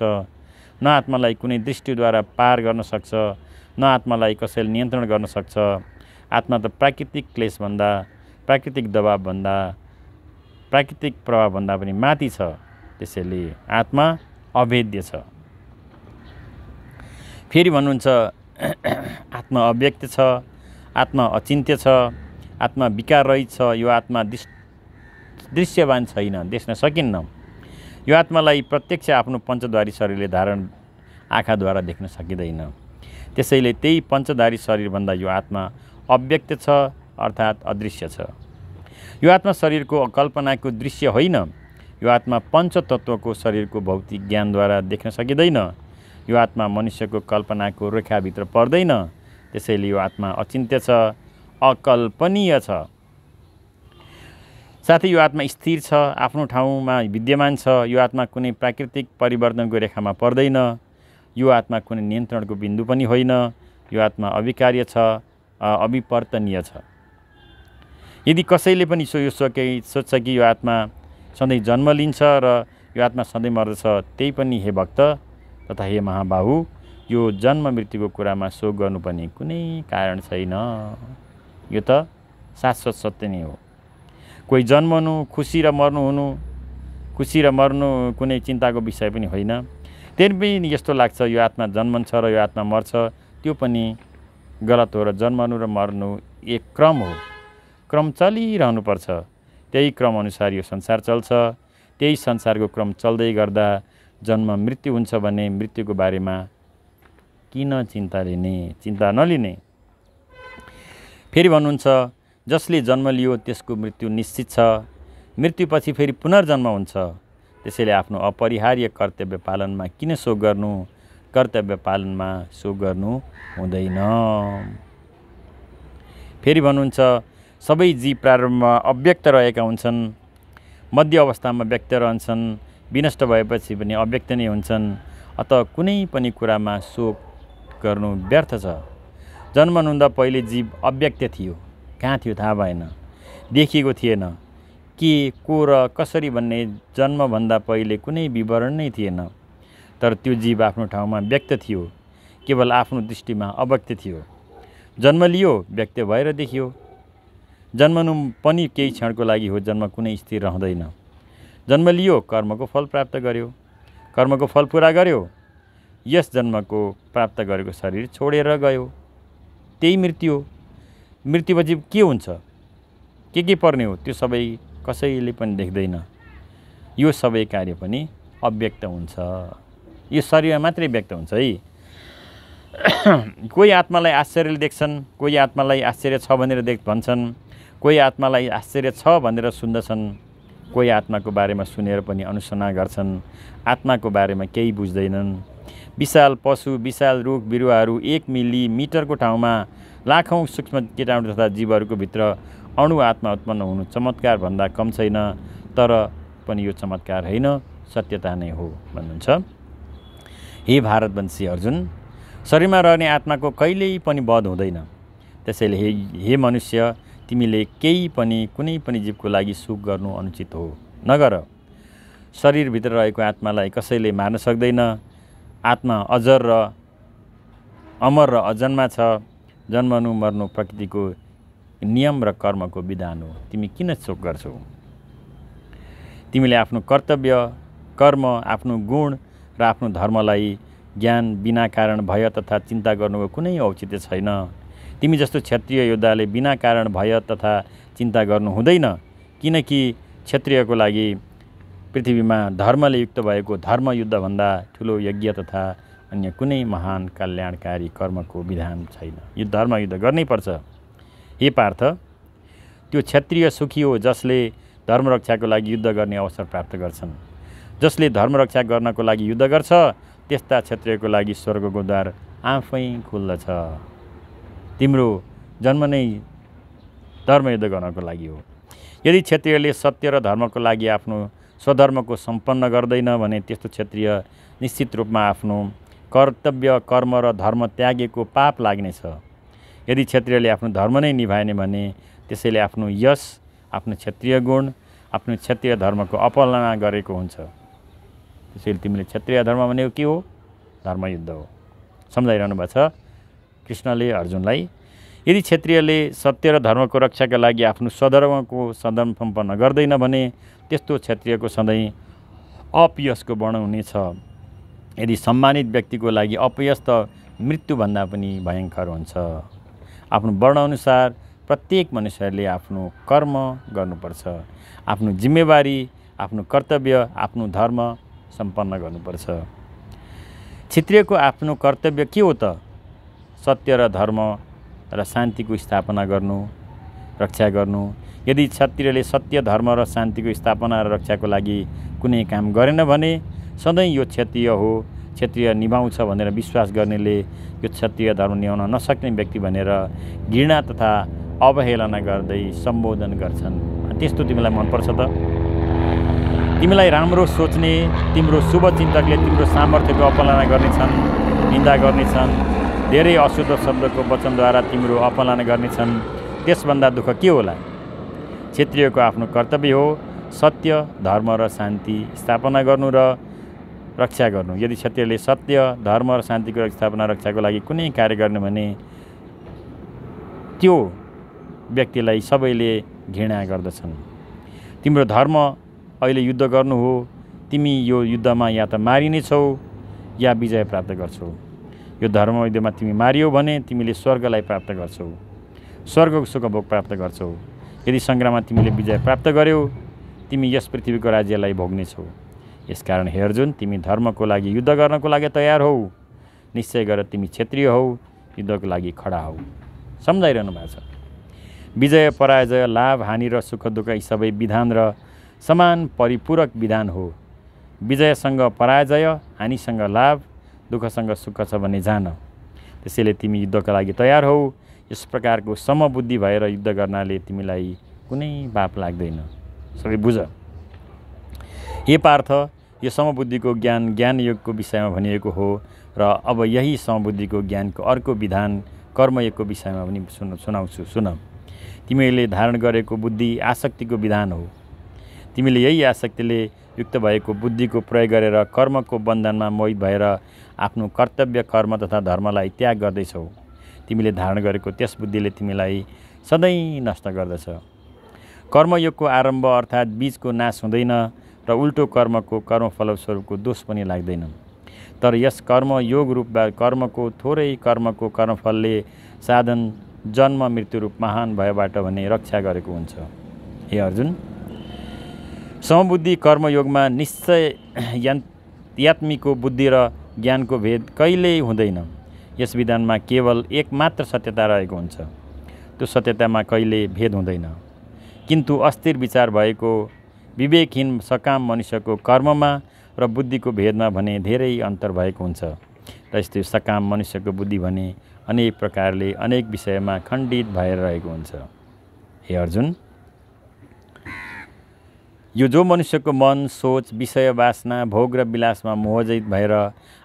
न आत्मालाई कुनै दृष्टिद्वारा पार गर्न सक्छ न आत्मालाई कसैले नियन्त्रण गर्न सक्छ आत्मा त प्राकृतिक क्लेसभन्दा प्राकृतिक दबावभन्दा प्राकृतिक प्रभावभन्दा पनि माथि छ त्यसैले आत्मा अभेद्य छ फेरि भन्नुहुन्छ (clears throat) आत्मा अव्यक्त छ आत्मा अचिन्त्य छ आत्मा विकार रहित छ यो आत्मा दिस् दृश्यवान छैन देख्न सकिन्न यो आत्मालाई प्रत्यक्ष आफ्नो पञ्चद्वारी शरीरले धारण आँखाद्वारा देख्न सकिँदैन त्यसैले त्यही पञ्चधारी शरीरभन्दा यो आत्मा अव्यक्त छ अर्थात् अदृश्य छ यो आत्मा शरीरको कल्पनाको दृश्य होइन यो आत्मा पञ्चतत्त्वको शरीरको भौतिक ज्ञानद्वारा देख्न सकिँदैन यो आत्मा मनुष्यको कल्पनाको रेखाभित्र पर्दैन त्यसैले यो आत्मा अचिन्त्य छ अकल्पनीय छ साथै यो आत्मा स्थिर छ आफ्नो ठाउँमा विद्यमान छ यो आत्मा कुनै प्राकृतिक परिवर्तनको रेखामा पर्दैन यो आत्मा कुनै नियन्त्रणको बिन्दु पनि होइन यो आत्मा अविकार्य छ अविपर्तनीय छ यदि कसैले पनि सो यो सोके सोच्छ कि यो आत्मा सधैँ जन्म लिन्छ र यो आत्मा सधैँ मर्दछ त्यही पनि हे भक्त तथा हे महाबाहु यो जन्म मृत्युको कुरामा शोक गर्नुपर्ने कुनै कारण छैन यो त शाश्वत सत्य नै हो कोही जन्मनु खुसी र मर्नु हुनु खुसी र मर्नु कुनै चिन्ताको विषय पनि होइन त्यही पनि यस्तो लाग्छ यो आत्मा जन्मन्छ र यो आत्मा मर्छ त्यो पनि गलत हो र जन्मनु र मर्नु एक क्रम हो क्रम चलिरहनुपर्छ त्यही क्रमअनुसार यो संसार चल्छ त्यही संसारको क्रम चल्दै गर्दा जन्म मृत्यु हुन्छ भने मृत्युको बारेमा किन चिन्ता लिने चिन्ता नलिने फेरि भन्नुहुन्छ जसले जन्म लियो त्यसको मृत्यु निश्चित छ मृत्युपछि फेरि पुनर्जन्म हुन्छ त्यसैले आफ्नो अपरिहार्य कर्तव्य पालनमा किन सो गर्नु कर्तव्य पालनमा सो गर्नु हुँदैन फेरि भन्नुहुन्छ सबै जीव प्रारम्भमा अव्यक्त रहेका हुन्छन् मध्य अवस्थामा व्यक्त रहन्छन् विनष्ट भएपछि पनि अव्यक्त नै हुन्छन् अत कुनै पनि कुरामा शोक गर्नु व्यर्थ छ जन्मनुहुँदा पहिले जीव अव्यक्त थियो कहाँ थियो थाहा भएन देखिएको थिएन के को र कसरी भन्ने जन्मभन्दा पहिले कुनै विवरण नै थिएन तर त्यो जीव आफ्नो ठाउँमा व्यक्त थियो केवल आफ्नो दृष्टिमा अव्यक्त थियो जन्म लियो व्यक्त भएर देखियो जन्मनु पनि केही क्षणको लागि हो जन्म कुनै स्थिर रहँदैन जन्म लियो कर्मको फल प्राप्त गर्यो कर्मको फल पुरा गर्यो यस जन्मको प्राप्त गरेको शरीर छोडेर गयो त्यही मृत्यु हो मृत्युपछि के हुन्छ के के पर्ने हो त्यो सबै कसैले पनि देख्दैन यो सबै कार्य पनि अव्यक्त हुन्छ यो शरीर मात्रै व्यक्त हुन्छ है कोही आत्मालाई आश्चर्यले देख्छन् कोही आत्मालाई आश्चर्य छ भनेर देख भन्छन् कोही आत्मालाई आश्चर्य छ भनेर सुन्दछन् कोही आत्माको बारेमा सुनेर पनि अनुसन्धान गर्छन् आत्माको बारेमा केही बुझ्दैनन् विशाल पशु विशाल रुख बिरुवाहरू एक मिलिमिटरको ठाउँमा लाखौँ सूक्ष्म किटाणु तथा जीवहरूको भित्र अणु आत्मा उत्पन्न हुनु चमत्कारभन्दा कम छैन तर पनि यो चमत्कार होइन सत्यता नै हो भन्नुहुन्छ हे भारतवंशी अर्जुन शरीरमा रहने आत्माको कहिल्यै पनि बध हुँदैन त्यसैले हे हे मनुष्य तिमीले केही पनि कुनै पनि जीवको लागि सुख गर्नु अनुचित हो नगर शरीरभित्र रहेको आत्मालाई कसैले मार्न सक्दैन आत्मा अजर र अमर र अजन्मा छ जन्मनु मर्नु प्रकृतिको नियम र कर्मको विधान हो तिमी किन शोक गर्छौ तिमीले आफ्नो कर्तव्य कर्म आफ्नो गुण र आफ्नो धर्मलाई ज्ञान बिना कारण भय तथा चिन्ता गर्नुको कुनै औचित्य छैन तिमी जस्तो क्षेत्रीय योद्धाले बिना कारण भय तथा चिन्ता गर्नु हुँदैन किनकि क्षेत्रीयको लागि पृथ्वीमा धर्मले युक्त भएको धर्मयुद्धभन्दा ठुलो यज्ञ तथा अन्य कुनै महान कल्याणकारी कर्मको विधान छैन यो धर्मयुद्ध पर्छ हे पार्थ त्यो क्षेत्रीय सुखी हो जसले धर्मरक्षाको लागि युद्ध गर्ने अवसर प्राप्त गर्छन् जसले धर्मरक्षा गर्नको लागि युद्ध गर्छ त्यस्ता क्षेत्रीयको लागि स्वर्गको द्वार आफै खुल्दछ तिम्रो जन्म नै धर्मयुद्ध गर्नको लागि हो यदि क्षेत्रीयले सत्य र धर्मको लागि आफ्नो स्वधर्मको सम्पन्न गर्दैन भने त्यस्तो क्षेत्रीय निश्चित रूपमा आफ्नो कर्तव्य कर्म र धर्म त्यागेको पाप लाग्नेछ यदि क्षेत्रीयले आफ्नो धर्म नै निभाएन भने त्यसैले आफ्नो यश आफ्नो क्षेत्रीय गुण आफ्नो क्षेत्रीय धर्मको अपलना गरेको हुन्छ त्यसैले तिमीले क्षेत्रीय धर्म भनेको के हो धर्मयुद्ध हो सम्झाइरहनु भएको छ कृष्णले अर्जुनलाई यदि क्षेत्रीयले सत्य र धर्मको रक्षाका लागि आफ्नो सधर्मको सदर्म सम्पन्न गर्दैन भने त्यस्तो क्षेत्रीयको सधैँ अपयसको वर्ण हुनेछ यदि सम्मानित व्यक्तिको लागि अपयस त मृत्युभन्दा पनि भयङ्कर हुन्छ आफ्नो वर्णअनुसार प्रत्येक मनुष्यले आफ्नो कर्म गर्नुपर्छ आफ्नो जिम्मेवारी आफ्नो कर्तव्य आफ्नो धर्म सम्पन्न गर्नुपर्छ क्षेत्रीयको आफ्नो कर्तव्य के हो त सत्य र धर्म र शान्तिको स्थापना गर्नु रक्षा गर्नु यदि क्षत्रियले सत्य धर्म र शान्तिको स्थापना र रक्षाको लागि कुनै काम गरेन भने सधैँ यो क्षेत्रीय हो क्षत्रिय निभाउँछ भनेर विश्वास गर्नेले यो क्षत्रिय धर्म निभाउन नसक्ने व्यक्ति भनेर घृणा तथा अवहेलना गर्दै सम्बोधन गर्छन् त्यस्तो तिमीलाई मनपर्छ त तिमीलाई राम्रो सोच्ने तिम्रो शुभचिन्तकले तिम्रो सामर्थ्यको अपलना गर्नेछन् निन्दा गर्नेछन् धेरै अशुद्ध शब्दको वचनद्वारा तिम्रो अपमान गर्नेछन् त्यसभन्दा दुःख के होला क्षेत्रीयको आफ्नो कर्तव्य हो सत्य धर्म र शान्ति स्थापना गर्नु र रक्षा गर्नु यदि क्षेत्रीयले सत्य धर्म र शान्तिको स्थापना रक्षाको लागि कुनै कार्य गर्नु भने त्यो व्यक्तिलाई सबैले घृणा गर्दछन् तिम्रो धर्म अहिले युद्ध गर्नु हो तिमी यो युद्धमा या त मारिनेछौ या विजय प्राप्त गर्छौ यो धर्मविधिमा तिमी मारियो भने तिमीले स्वर्गलाई प्राप्त गर्छौ स्वर्गको सुखभोग प्राप्त गर्छौ यदि सङ्ग्राममा तिमीले विजय प्राप्त गर्यौ तिमी यस पृथ्वीको राज्यलाई भोग्नेछौ यसकारण हे अर्जुन तिमी धर्मको लागि युद्ध गर्नको लागि तयार हौ निश्चय गरेर तिमी क्षेत्रीय हौ युद्धको लागि खडा हौ सम्झाइरहनु भएको छ विजय पराजय लाभ हानि र सुख दुःख यी सबै विधान र समान परिपूरक विधान हो विजयसँग पराजय हानिसँग लाभ दुःखसँग सुख छ भने जान त्यसैले तिमी युद्धका लागि तयार हौ यस प्रकारको समबुद्धि भएर युद्ध गर्नाले तिमीलाई कुनै पाप लाग्दैन सबै बुझ हे पार्थ यो समबुद्धिको ज्ञान ज्ञान योगको विषयमा भनिएको हो र अब यही समबुद्धिको ज्ञानको अर्को विधान कर्मयोगको विषयमा पनि सुन सुनाउँछु सुन तिमीले धारण गरेको बुद्धि आसक्तिको विधान हो तिमीले यही आसक्तिले युक्त भएको बुद्धिको प्रयोग गरेर कर्मको बन्धनमा मोहित भएर आफ्नो कर्तव्य कर्म तथा धर्मलाई त्याग गर्दैछौ तिमीले धारण गरेको त्यस बुद्धिले तिमीलाई सधैँ नष्ट गर्दछ कर्मयोगको आरम्भ अर्थात् बीजको नाश हुँदैन र उल्टो कर्मको कर्मफलस्वरूपको दोष पनि लाग्दैन तर यस कर्मयोग रूपमा कर्मको थोरै कर्मको कर्मफलले साधन जन्म मृत्यु रूप महान भयबाट भने रक्षा गरेको हुन्छ हे अर्जुन समबुद्धि कर्मयोगमा निश्चय यात्मीको बुद्धि र ज्ञानको भेद कहिल्यै हुँदैन यस विधानमा केवल एकमात्र सत्यता रहेको हुन्छ त्यो सत्यतामा कहिले भेद हुँदैन किन्तु अस्थिर विचार भएको विवेकहीन सकाम मनुष्यको कर्ममा र बुद्धिको भेदमा भने धेरै अन्तर भएको हुन्छ र यस्तो सकाम मनुष्यको बुद्धि भने अनेक प्रकारले अनेक विषयमा खण्डित भएर रहेको हुन्छ हे अर्जुन यो जो मनुष्यको मन सोच विषय वासना भोग र विलासमा मोहजित भएर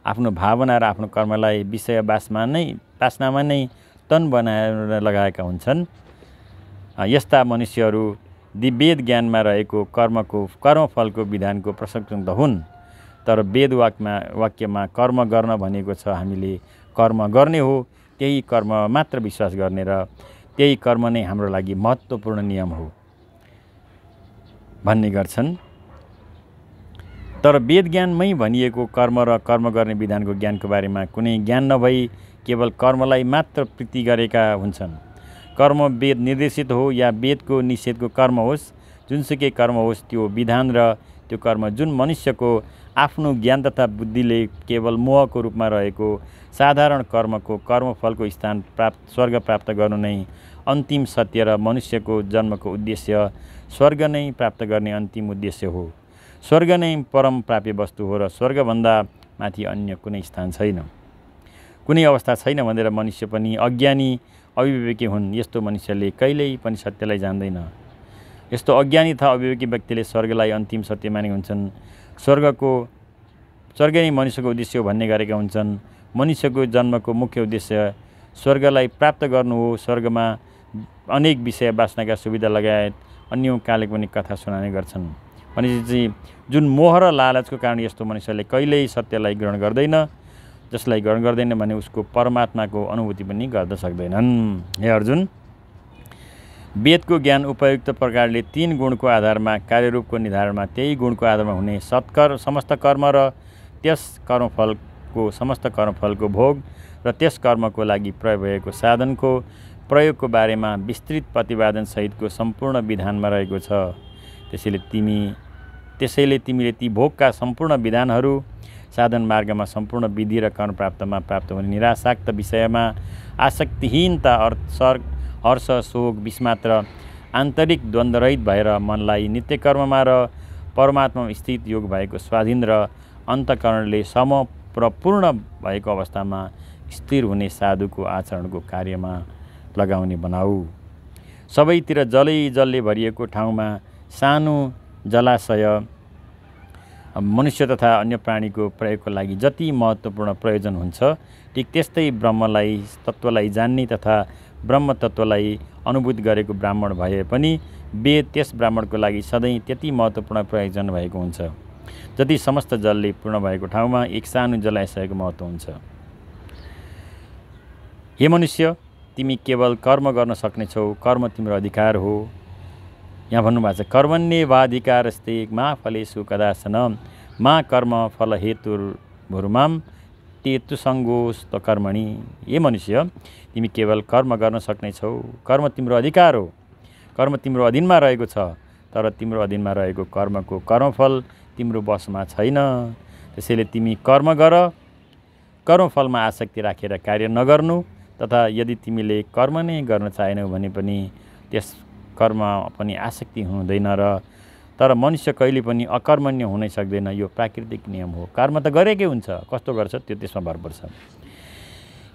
आफ्नो भावना र आफ्नो कर्मलाई विषय बासमा नै बासनामा नै तन बनाएर लगाएका हुन्छन् यस्ता मनुष्यहरू वेद ज्ञानमा रहेको कर्मको कर्मफलको विधानको प्रसङ्ग त हुन् तर वेद वाक्यमा वाक्यमा कर्म गर्न भनेको छ हामीले कर्म गर्ने हो त्यही कर्म मात्र विश्वास गर्ने र त्यही कर्म नै हाम्रो लागि महत्त्वपूर्ण नियम हो भन्ने गर्छन् तर वेद ज्ञानमै भनिएको कर्म र कर्म गर्ने विधानको ज्ञानको बारेमा कुनै ज्ञान नभई केवल कर्मलाई मात्र प्रीति गरेका हुन्छन् कर्म वेद निर्देशित हो या वेदको निषेधको कर्म होस् जुनसुकै कर्म होस् त्यो विधान र त्यो कर्म जुन मनुष्यको आफ्नो ज्ञान तथा बुद्धिले केवल मोहको रूपमा रहेको साधारण कर्मको कर्मफलको स्थान प्राप्त स्वर्ग प्राप्त गर्नु नै अन्तिम सत्य र मनुष्यको जन्मको उद्देश्य स्वर्ग नै प्राप्त गर्ने अन्तिम उद्देश्य हो स्वर्ग नै परम प्राप्य वस्तु हो र स्वर्गभन्दा माथि अन्य कुनै स्थान छैन कुनै अवस्था छैन भनेर मनुष्य पनि अज्ञानी अभिव्यक्की हुन् यस्तो मनुष्यले कहिल्यै पनि सत्यलाई जान्दैन यस्तो अज्ञानी तथा अभिव्यक्की व्यक्तिले स्वर्गलाई अन्तिम सत्य माने हुन्छन् स्वर्गको स्वर्ग नै मनुष्यको उद्देश्य हो भन्ने गरेका हुन्छन् मनुष्यको जन्मको मुख्य उद्देश्य स्वर्गलाई प्राप्त गर्नु हो स्वर्गमा अनेक विषय बाँच्नका सुविधा लगायत अन्य काले पनि कथा सुनाउने गर्छन् भनेपछि जुन मोह र लालचको कारण यस्तो मनुष्यले कहिल्यै सत्यलाई ग्रहण गर्दैन जसलाई ग्रहण गर्दैन भने उसको परमात्माको अनुभूति पनि गर्न सक्दैनन् हे अर्जुन वेदको ज्ञान उपयुक्त प्रकारले तिन गुणको आधारमा कार्यरूपको निर्धारणमा त्यही गुणको आधारमा हुने सत्कर समस्त कर्म र त्यस कर्मफलको समस्त कर्मफलको भोग र त्यस कर्मको लागि प्रयोग भएको साधनको प्रयोगको बारेमा विस्तृत प्रतिपादनसहितको सम्पूर्ण विधानमा रहेको छ त्यसैले तिमी त्यसैले तिमीले ती भोगका सम्पूर्ण विधानहरू साधन मार्गमा सम्पूर्ण विधि र कर्म प्राप्तमा प्राप्त हुने निराशाक्त विषयमा आसक्तिहीनता सर्ग हर्ष शोक बिसमात्र आन्तरिक द्वन्द्वरहित भएर मनलाई नित्य कर्ममा र परमात्मा स्थित योग भएको स्वाधीन र अन्तकरणले समपूर्ण भएको अवस्थामा स्थिर हुने साधुको आचरणको कार्यमा लगाउने बनाऊ सबैतिर जलै जलले भरिएको ठाउँमा सानो जलाशय मनुष्य तथा अन्य प्राणीको प्रयोगको लागि जति महत्त्वपूर्ण प्रयोजन हुन्छ ठिक त्यस्तै ब्रह्मलाई तत्त्वलाई जान्ने तथा ब्रह्म तत्त्वलाई अनुभूत गरेको ब्राह्मण भए पनि वेद त्यस ब्राह्मणको लागि सधैँ त्यति महत्त्वपूर्ण प्रयोजन भएको हुन्छ जति समस्त जलले पूर्ण भएको ठाउँमा एक सानो जलाशयको महत्त्व हुन्छ हे मनुष्य तिमी केवल कर्म गर्न सक्नेछौ कर्म तिम्रो अधिकार हो यहाँ भन्नुभएको छ कर्मण्य कर्मण्यवाधिकारस्ते मा फलेसु कदासन मा कर्म फल भुरुमाम तेतु त कर्मणि ए मनुष्य तिमी केवल कर्म गर्न सक्नेछौ कर्म तिम्रो अधिकार हो कर्म तिम्रो अधीनमा रहेको छ तर तिम्रो अधीनमा रहेको कर्मको कर्मफल तिम्रो बसमा छैन त्यसैले तिमी कर्म गर कर्मफलमा आसक्ति राखेर कार्य नगर्नु तथा यदि तिमीले कर्म नै गर्न चाहेनौ भने पनि त्यस कर्म पनि आसक्ति हुँदैन र तर मनुष्य कहिले पनि अकर्मण्य हुनै सक्दैन यो प्राकृतिक नियम हो कर्म त गरेकै हुन्छ कस्तो गर्छ त्यो त्यसमा भर पर्छ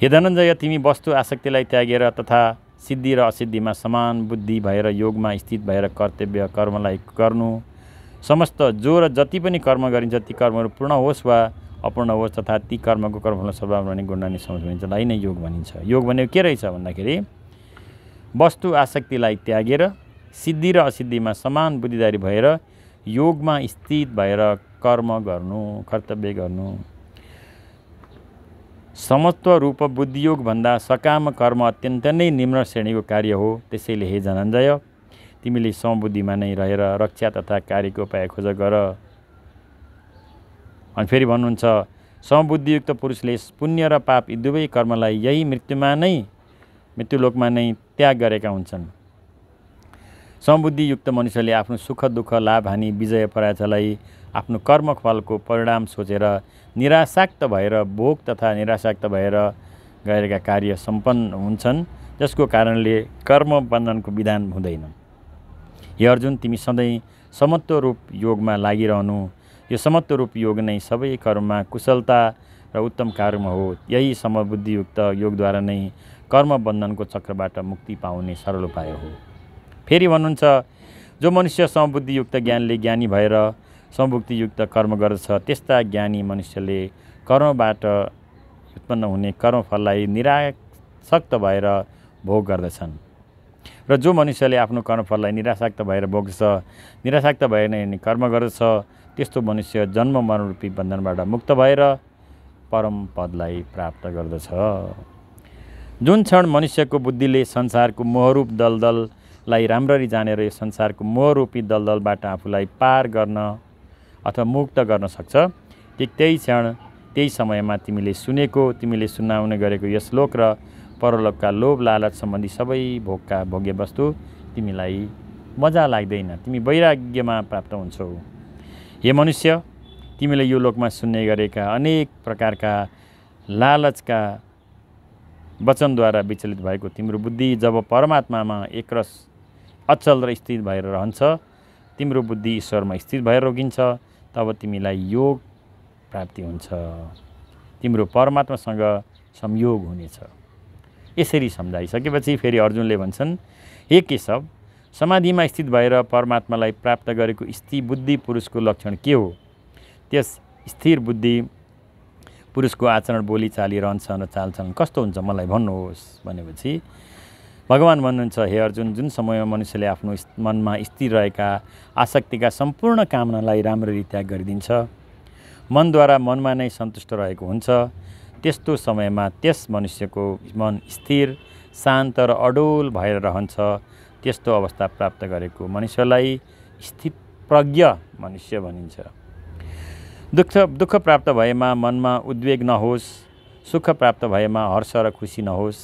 हेदनञ्जय तिमी वस्तु आसक्तिलाई त्यागेर तथा सिद्धि र असिद्धिमा समान बुद्धि भएर योगमा स्थित भएर कर्तव्य कर्मलाई गर्नु समस्त जो र जति पनि कर्म गरिन्छ ती कर्महरू पूर्ण होस् वा अपूर्ण होस् तथा ती कर्मको कर्मलाई सद्भाव रहने गुण समझ भनिन्छ लाई नै योग भनिन्छ योग भनेको के रहेछ भन्दाखेरि वस्तु आसक्तिलाई त्यागेर सिद्धि र असिद्धिमा समान बुद्धिदारी भएर योगमा स्थित भएर कर्म गर्नु कर्तव्य गर्नु समत्व रूप बुद्धियोगभन्दा सकाम कर्म अत्यन्त नै निम्न श्रेणीको कार्य हो त्यसैले हे जनञ्जय तिमीले समबुद्धिमा नै रहेर रक्षा तथा कार्यको उपाय खोज गर अनि फेरि भन्नुहुन्छ समबुद्धियुक्त पुरुषले पुण्य र पाप यी दुवै कर्मलाई यही मृत्युमा नै मृत्युलोकमा नै त्याग गरेका हुन्छन् समबुद्धियुक्त मनुष्यले आफ्नो सुख दुःख लाभ हानि विजय पराजयलाई आफ्नो कर्मफलको परिणाम सोचेर निराशाक्त भएर भोग तथा निराशाक्त भएर गरेका कार्य सम्पन्न हुन्छन् जसको कारणले कर्म बन्धनको विधान हुँदैन हे अर्जुन तिमी सधैँ समत्व रूप योगमा लागिरहनु यो समत्व रूप योग नै सबै कर्ममा कुशलता र उत्तम कार्यमा हो यही समबुद्धियुक्त योगद्वारा नै कर्म बन्धनको चक्रबाट मुक्ति पाउने सरल उपाय हो फेरि भन्नुहुन्छ जो मनुष्य समबुद्धियुक्त ज्ञानले ज्ञानी भएर समबुद्धियुक्त कर्म गर्दछ त्यस्ता ज्ञानी मनुष्यले कर्मबाट उत्पन्न हुने कर्मफललाई निरासक्त भएर भोग गर्दछन् र जो मनुष्यले आफ्नो कर्मफललाई निरासक्त भएर भोग्छ निरासक्त भएर नै कर्म गर्दछ त्यस्तो मनुष्य जन्म मरणरूपी बन्धनबाट मुक्त भएर परम पदलाई प्राप्त गर्दछ जुन क्षण मनुष्यको बुद्धिले संसारको मोहरूप दलदललाई राम्ररी जानेर यो संसारको मोहरूपी दलदलबाट आफूलाई पार गर्न अथवा मुक्त गर्न सक्छ ठिक त्यही क्षण त्यही समयमा तिमीले सुनेको तिमीले सुनाउने गरेको यो श्लोक र परलोकका लोभ लालच सम्बन्धी सबै भोगका भोग्य वस्तु तिमीलाई मजा लाग्दैन तिमी वैराग्यमा प्राप्त हुन्छौ हे मनुष्य तिमीले यो लोकमा सुन्ने गरेका अनेक प्रकारका लालचका वचनद्वारा विचलित भएको तिम्रो बुद्धि जब परमात्मामा एकरस अचल र स्थित भएर रहन्छ तिम्रो बुद्धि ईश्वरमा स्थित भएर रोकिन्छ तब तिमीलाई योग प्राप्ति हुन्छ तिम्रो परमात्मासँग संयोग हुनेछ यसरी सम्झाइसकेपछि फेरि अर्जुनले भन्छन् हे केशव समाधिमा स्थित भएर परमात्मालाई प्राप्त गरेको स्थिर बुद्धि पुरुषको लक्षण के हो त्यस स्थिर बुद्धि पुरुषको आचरण बोली बोलीचाली रहनसहन चालचलन कस्तो हुन्छ मलाई भन्नुहोस् भनेपछि भगवान् भन्नुहुन्छ हे अर्जुन जुन समयमा मनुष्यले आफ्नो मनमा स्थिर रहेका आसक्तिका सम्पूर्ण कामनालाई राम्ररी त्याग गरिदिन्छ मनद्वारा मनमा नै सन्तुष्ट रहेको हुन्छ त्यस्तो समयमा त्यस मनुष्यको मन स्थिर शान्त र अडोल भएर रहन्छ त्यस्तो अवस्था प्राप्त गरेको मनुष्यलाई स्थित प्रज्ञ मनुष्य भनिन्छ दुःख दुःख प्राप्त भएमा मनमा उद्वेग नहोस् सुख प्राप्त भएमा हर्ष र खुसी नहोस्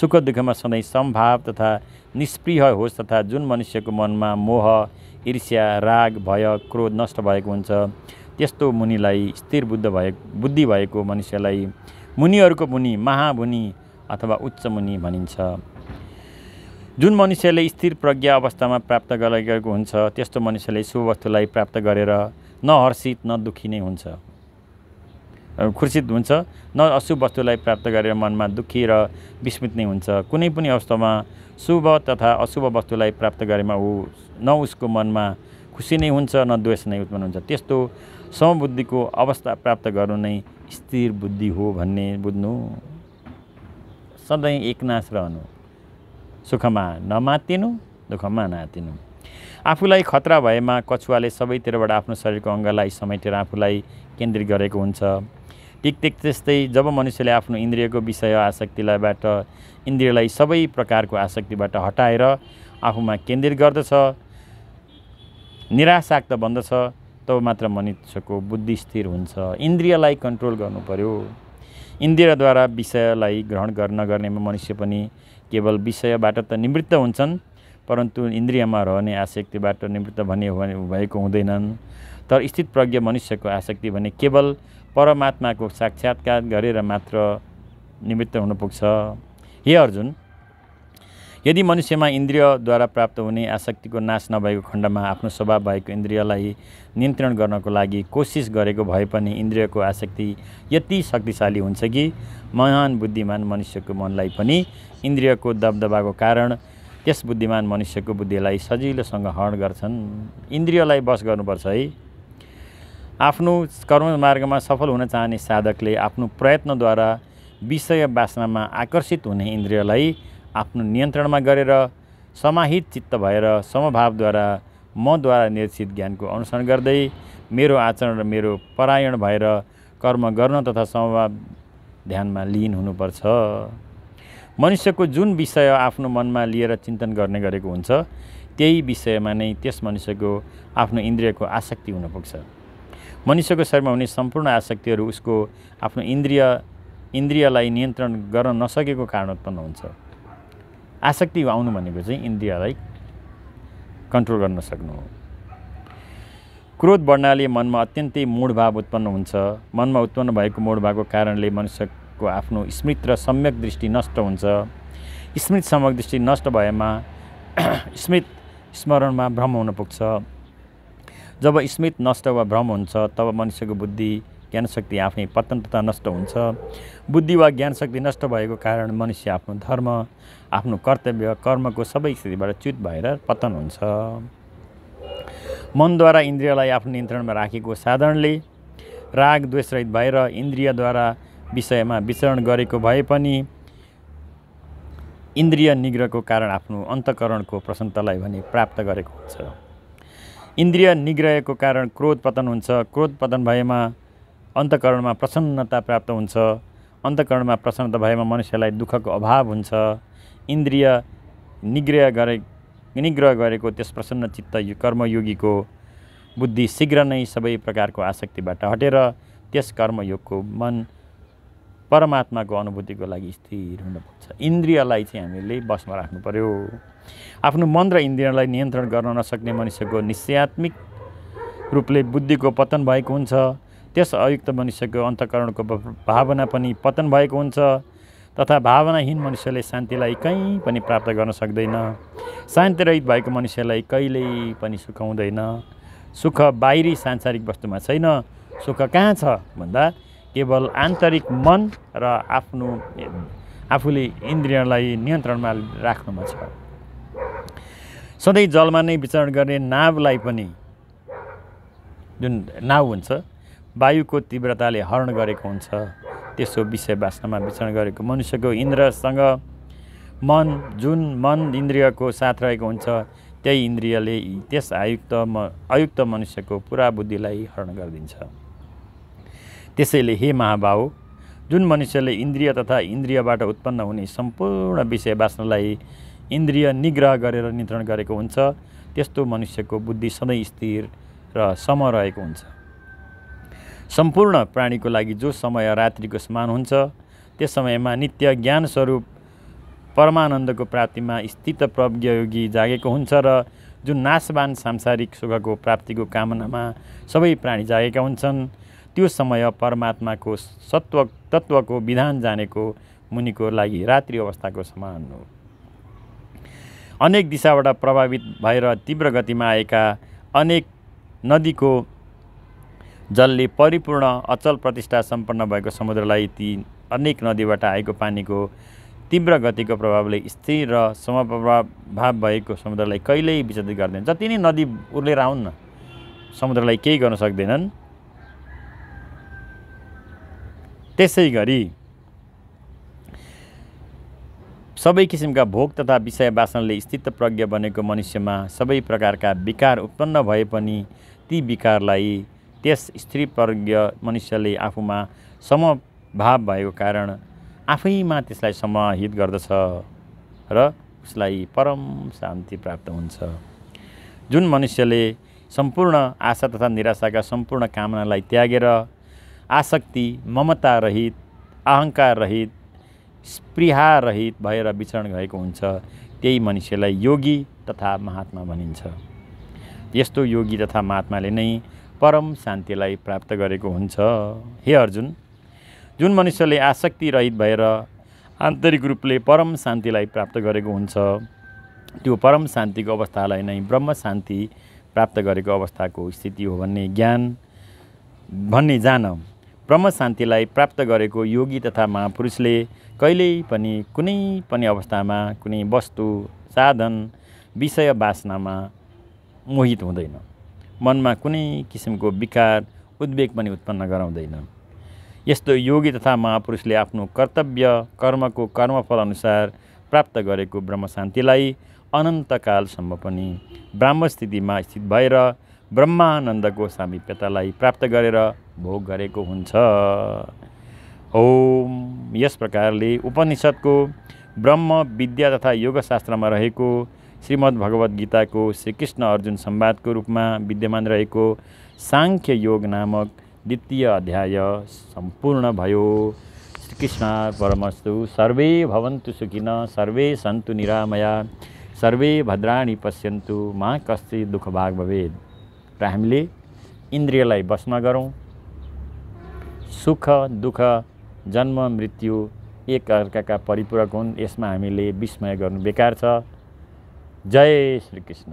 सुख दुःखमा सधैँ सम्भाव तथा निष्प्रिय होस् तथा जुन मनुष्यको मनमा मोह ईर्ष्या राग भय क्रोध नष्ट भएको हुन्छ त्यस्तो मुनिलाई स्थिर बुद्ध भए बुद्धि भएको मनुष्यलाई मुनिहरूको मुनि महामुनि अथवा उच्च मुनि भनिन्छ जुन मनुष्यले स्थिर प्रज्ञा अवस्थामा प्राप्त गरेको हुन्छ त्यस्तो मनुष्यले शुभ वस्तुलाई प्राप्त गरेर न हर्षित न दुःखी नै हुन्छ खुर्सित हुन्छ न अशुभ वस्तुलाई प्राप्त गरेर मनमा दुःखी र विस्मित नै हुन्छ कुनै पनि अवस्थामा शुभ तथा अशुभ वस्तुलाई प्राप्त गरेमा ऊ न उसको मनमा खुसी नै हुन्छ न द्वेष नै उत्पन्न हुन्छ त्यस्तो समबुद्धिको अवस्था प्राप्त गर्नु नै स्थिर बुद्धि हो भन्ने बुझ्नु सधैँ एकनाश रहनु सुखमा नमातिनु दुःखमा नातिनु आफूलाई खतरा भएमा कछुवाले सबैतिरबाट आफ्नो शरीरको अङ्गलाई समेटेर आफूलाई केन्द्रित गरेको हुन्छ टिक त्यस्तै जब मनुष्यले आफ्नो इन्द्रियको विषय आसक्तिलाईबाट इन्द्रियलाई सबै प्रकारको आसक्तिबाट हटाएर आफूमा केन्द्रित गर्दछ निराशाक्त बन्दछ तब मात्र मनुष्यको बुद्धि स्थिर हुन्छ इन्द्रियलाई कन्ट्रोल गर्नु पर्यो इन्द्रियद्वारा विषयलाई ग्रहण गर्न गर्नेमा मनुष्य पनि केवल विषयबाट त निवृत्त हुन्छन् परन्तु इन्द्रियमा रहने आसक्तिबाट निवृत्त भने भएको हुँदैनन् तर स्थित प्रज्ञ मनुष्यको आसक्ति भने केवल परमात्माको साक्षात्कार गरेर मात्र निवृत्त हुन पुग्छ हे अर्जुन यदि मनुष्यमा इन्द्रियद्वारा प्राप्त हुने आसक्तिको नाश नभएको खण्डमा आफ्नो स्वभाव भएको इन्द्रियलाई नियन्त्रण गर्नको लागि कोसिस गरेको भए पनि इन्द्रियको आसक्ति यति शक्तिशाली हुन्छ कि महान बुद्धिमान मनुष्यको मनलाई पनि इन्द्रियको दबदबाको कारण त्यस बुद्धिमान मनुष्यको बुद्धिलाई सजिलोसँग हरण गर्छन् इन्द्रियलाई बस गर्नुपर्छ है आफ्नो कर्म मार्गमा सफल हुन चाहने साधकले आफ्नो प्रयत्नद्वारा विषय बासनामा आकर्षित हुने इन्द्रियलाई आफ्नो नियन्त्रणमा गरेर समाहित चित्त भएर समभावद्वारा मद्वारा निर्देशित ज्ञानको अनुसरण गर्दै मेरो आचरण र मेरो परायण भएर कर्म गर्न तथा समभाव ध्यानमा लिन हुनुपर्छ मनुष्यको जुन विषय आफ्नो मनमा लिएर चिन्तन गर्ने गरेको हुन्छ त्यही विषयमा नै त्यस मनुष्यको आफ्नो इन्द्रियको आसक्ति हुनपुग्छ मनुष्यको शरीरमा हुने सम्पूर्ण आसक्तिहरू उसको आफ्नो इन्द्रिय इन्द्रियलाई नियन्त्रण गर्न नसकेको कारण उत्पन्न हुन्छ आसक्ति आउनु भनेको चाहिँ इन्द्रियलाई कन्ट्रोल गर्न सक्नु हो क्रोध बढ्नाले मनमा अत्यन्तै मूढभाव उत्पन्न हुन्छ मनमा उत्पन्न भएको मूढभावको कारणले मनुष्य व्यक्तिको आफ्नो स्मृत र सम्यक दृष्टि नष्ट हुन्छ स्मृत सम्यक दृष्टि नष्ट भएमा (clears throat) स्मृत स्मरणमा भ्रम हुन पुग्छ जब स्मृत नष्ट वा भ्रम हुन्छ तब मनुष्यको बुद्धि ज्ञान शक्ति आफ्नै पतन तथा नष्ट हुन्छ बुद्धि वा ज्ञान शक्ति नष्ट भएको कारण मनुष्य आफ्नो धर्म आफ्नो कर्तव्य कर्मको सबै स्थितिबाट च्युत भएर पतन हुन्छ मनद्वारा इन्द्रियलाई आफ्नो नियन्त्रणमा राखेको साधारणले राग द्वेषरहित भएर इन्द्रियद्वारा विषयमा विचरण गरेको भए पनि इन्द्रिय निग्रहको कारण आफ्नो अन्तकरणको प्रसन्नतालाई भने प्राप्त गरेको हुन्छ इन्द्रिय निग्रहको कारण क्रोध पतन हुन्छ क्रोध पतन भएमा अन्तकरणमा प्रसन्नता प्राप्त हुन्छ अन्तकरणमा प्रसन्नता भएमा मनुष्यलाई दुःखको अभाव हुन्छ इन्द्रिय निग्रह गरे निग्रह गरेको त्यस प्रसन्न चित्त कर्मयोगीको बुद्धि शीघ्र नै सबै प्रकारको आसक्तिबाट हटेर त्यस कर्मयोगको मन परमात्माको अनुभूतिको लागि स्थिर हुनुपर्छ इन्द्रियलाई चाहिँ हामीले बसमा राख्नु पऱ्यो आफ्नो मन र इन्द्रियलाई नियन्त्रण गर्न नसक्ने मनुष्यको निश्चयात्मिक रूपले बुद्धिको पतन भएको हुन्छ त्यस अयुक्त मनुष्यको अन्तकरणको भावना पनि पतन भएको हुन्छ तथा भावनाहीन मनुष्यले शान्तिलाई कहीँ पनि प्राप्त गर्न सक्दैन शान्तिरहित भएको मनुष्यलाई कहिल्यै पनि सुख हुँदैन सुख बाहिरी सांसारिक वस्तुमा छैन सुख कहाँ छ भन्दा केवल आन्तरिक मन र आफ्नो आफूले इन्द्रियलाई नियन्त्रणमा राख्नुमा छ सधैँ जलमा नै विचरण गर्ने नावलाई पनि जुन नाव हुन्छ वायुको तीव्रताले हरण गरेको हुन्छ त्यसो विषय वासनामा विचरण गरेको मनुष्यको इन्द्रसँग मन जुन मन इन्द्रियको साथ रहेको हुन्छ त्यही इन्द्रियले त्यस आयुक्त म आयुक्त मनुष्यको पुरा बुद्धिलाई हरण गरिदिन्छ त्यसैले हे महाभाव जुन मनुष्यले इन्द्रिय तथा इन्द्रियबाट उत्पन्न हुने सम्पूर्ण विषय बाँच्नलाई इन्द्रिय निग्रह गरेर नियन्त्रण गरेको हुन्छ त्यस्तो मनुष्यको बुद्धि सधैँ स्थिर र सम रहेको हुन्छ सम्पूर्ण प्राणीको लागि जो समय रात्रिको समान हुन्छ त्यस समयमा नित्य ज्ञान स्वरूप परमानन्दको प्राप्तिमा स्थित प्रज्ञयोगी जागेको हुन्छ र जुन नाशवान सांसारिक सुखको प्राप्तिको कामनामा सबै प्राणी जागेका हुन्छन् त्यो समय परमात्माको सत्व तत्त्वको विधान जानेको मुनिको लागि रात्रि अवस्थाको समान हो अनेक दिशाबाट प्रभावित भएर तीव्र गतिमा आएका अनेक नदीको जलले परिपूर्ण अचल प्रतिष्ठा सम्पन्न भएको समुद्रलाई ती अनेक नदीबाट आएको पानीको तीव्र गतिको प्रभावले स्थिर र समप्रभाव भएको समुद्रलाई कहिल्यै विचलित गर्दैन जति नै नदी उर्लेर आउन्न समुद्रलाई केही गर्न सक्दैनन् त्यसै गरी सबै किसिमका भोग तथा विषय वासनले स्थित प्रज्ञ बनेको मनुष्यमा सबै प्रकारका विकार उत्पन्न भए पनि ती विकारलाई त्यस स्त्री प्रज्ञ मनुष्यले आफूमा समभाव भएको कारण आफैमा त्यसलाई समाहित गर्दछ र उसलाई परम शान्ति प्राप्त हुन्छ जुन मनुष्यले सम्पूर्ण आशा तथा निराशाका सम्पूर्ण कामनालाई त्यागेर आसक्ति ममता रहित रहित स्पृहा रहित भएर विचरण गएको हुन्छ त्यही मनुष्यलाई योगी तथा महात्मा भनिन्छ यस्तो योगी तथा महात्माले नै परम शान्तिलाई प्राप्त गरेको हुन्छ हे अर्जुन जुन मनुष्यले रहित भएर आन्तरिक रूपले परम शान्तिलाई प्राप्त गरेको हुन्छ त्यो परम शान्तिको अवस्थालाई नै ब्रह्म शान्ति प्राप्त गरेको अवस्थाको स्थिति हो भन्ने ज्ञान भन्ने जान ब्रह्म शान्तिलाई प्राप्त गरेको योगी तथा महापुरुषले कहिल्यै पनि कुनै पनि अवस्थामा कुनै वस्तु साधन विषय बासनामा मोहित हुँदैन मनमा कुनै किसिमको विकार उद्वेग पनि उत्पन्न गराउँदैन यस्तो योगी तथा महापुरुषले आफ्नो कर्तव्य कर्मको कर्मफलअनुसार प्राप्त गरेको ब्रह्म शान्तिलाई अनन्तकालसम्म पनि ब्राह्मस्थितिमा स्थित भएर ब्रह्मानन्दको सामिप्यतालाई प्राप्त गरेर भोग गरेको हुन्छ ओम यस प्रकारले उपनिषद्को ब्रह्म विद्या तथा योगशास्त्रमा रहेको श्रीमद्भगवद् गीताको श्रीकृष्ण अर्जुन संवादको रूपमा विद्यमान रहेको साङ्ख्य योग नामक द्वितीय अध्याय सम्पूर्ण भयो श्रीकृष्ण परमस्तु सर्वे भवन्तु सुखिन सर्वे सन्तु निरामया सर्वे भद्राणि पश्यन्तु मा कश्चित् दुःखभाग भवेत् र हामीले इन्द्रियलाई बसमा गरौँ सुख दुःख जन्म मृत्यु अर्काका परिपूरक हुन् यसमा हामीले विस्मय गर्नु बेकार छ जय श्रीकृष्ण